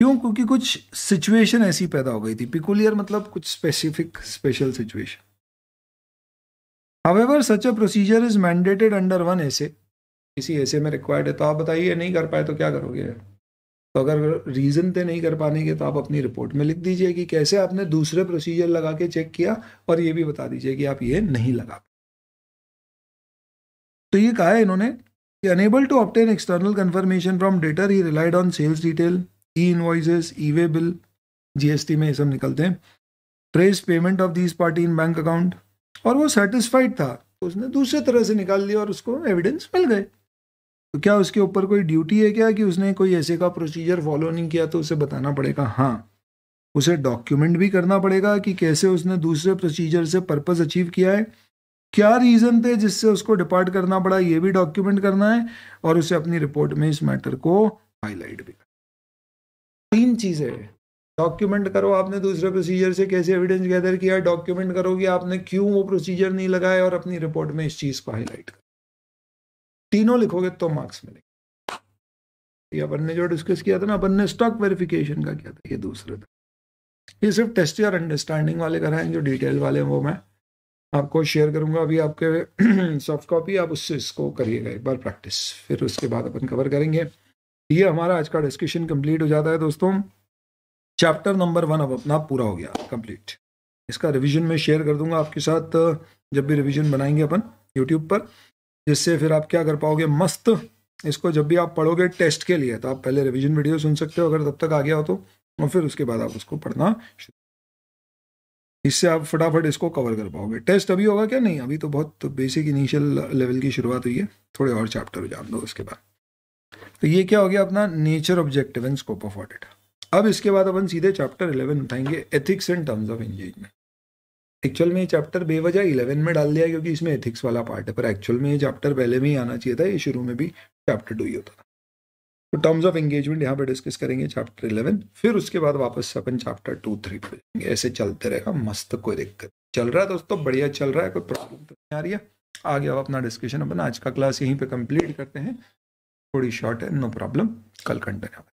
क्यों क्योंकि कुछ सिचुएशन ऐसी पैदा हो गई थी पिकुलियर मतलब कुछ specific special situation however such a procedure is mandated under one ऐसे किसी ऐसे में रिक्वायर्ड है तो आप बताइए नहीं कर पाए तो क्या करोगे तो अगर रीज़न पे नहीं कर पाने के तो आप अपनी रिपोर्ट में लिख दीजिए कि कैसे आपने दूसरे प्रोसीजर लगा के चेक किया और ये भी बता दीजिए कि आप ये नहीं लगा तो ये कहा है इन्होंने कि unable to obtain external confirmation from debtor he relied on sales detail e invoices e way bill GST में ये सब निकलते हैं trace payment of these party in bank account और वो सेटिस्फाइड था उसने दूसरे तरह से निकाल दिया और उसको एविडेंस मिल गए तो क्या उसके ऊपर कोई ड्यूटी है क्या कि उसने कोई ऐसे का प्रोसीजर फॉलो नहीं किया तो उसे बताना पड़ेगा हाँ उसे डॉक्यूमेंट भी करना पड़ेगा कि कैसे उसने दूसरे प्रोसीजर से पर्पज़ अचीव किया है क्या रीज़न थे जिससे उसको डिपार्ट करना पड़ा ये भी डॉक्यूमेंट करना है और उसे अपनी रिपोर्ट में इस मैटर को हाईलाइट भी करना तीन चीज़ें डॉक्यूमेंट करो आपने दूसरे प्रोसीजर से कैसे एविडेंस गैदर किया डॉक्यूमेंट करो कि आपने क्यों वो प्रोसीजर नहीं लगाया और अपनी रिपोर्ट में इस चीज़ को हाईलाइट करो तीनों लिखोगे तो मार्क्स मिलेंगे ये अपन ने जो डिस्कस किया था ना अपन ने स्टॉक वेरिफिकेशन का किया था ये दूसरे था ये सिर्फ टेस्ट और अंडरस्टैंडिंग वाले कर रहे हैं जो डिटेल वाले हैं वो मैं आपको शेयर करूंगा अभी आपके सॉफ्ट कॉपी आप उससे इसको करिएगा एक बार प्रैक्टिस फिर उसके बाद अपन कवर करेंगे ये हमारा आज का डिस्कशन कंप्लीट हो जाता है दोस्तों चैप्टर नंबर वन अब अपना पूरा हो गया कंप्लीट इसका रिवीजन मैं शेयर कर दूंगा आपके साथ जब भी रिवीजन बनाएंगे अपन यूट्यूब पर जिससे फिर आप क्या कर पाओगे मस्त इसको जब भी आप पढ़ोगे टेस्ट के लिए तो आप पहले रिविजन वीडियो सुन सकते हो अगर तब तक आ गया हो तो और फिर उसके बाद आप उसको पढ़ना इससे आप फटाफट इसको कवर कर पाओगे टेस्ट अभी होगा क्या नहीं अभी तो बहुत बेसिक इनिशियल लेवल की शुरुआत हुई है थोड़े और चैप्टर जान दो उसके बाद तो ये क्या हो गया अपना nature objective and scope of audit अब इसके बाद अपन सीधे चैप्टर 11 उठाएंगे ethics and terms of engagement actual में ये चैप्टर बेवजह इलेवन में डाल दिया क्योंकि इसमें एथिक्स वाला पार्ट है पर एक्चुअल में ये चैप्टर पहले में ही आना चाहिए था ये शुरू में भी चैप्टर टू ही होता था तो टर्म्स ऑफ एंगेजमेंट यहाँ पे डिस्कस करेंगे चैप्टर इलेवन फिर उसके बाद वापस से अपन चैप्टर टू थ्री पर ऐसे चलते रहेगा मस्त कोई दिक्कत चल रहा है दोस्तों बढ़िया चल रहा है कोई प्रॉब्लम तो नहीं आ रही है आगे अब अपना डिस्कशन अपन आज का क्लास यहीं पर कंप्लीट करते हैं थोड़ी शॉर्ट है नो प्रॉब्लम कल कंटेन्यू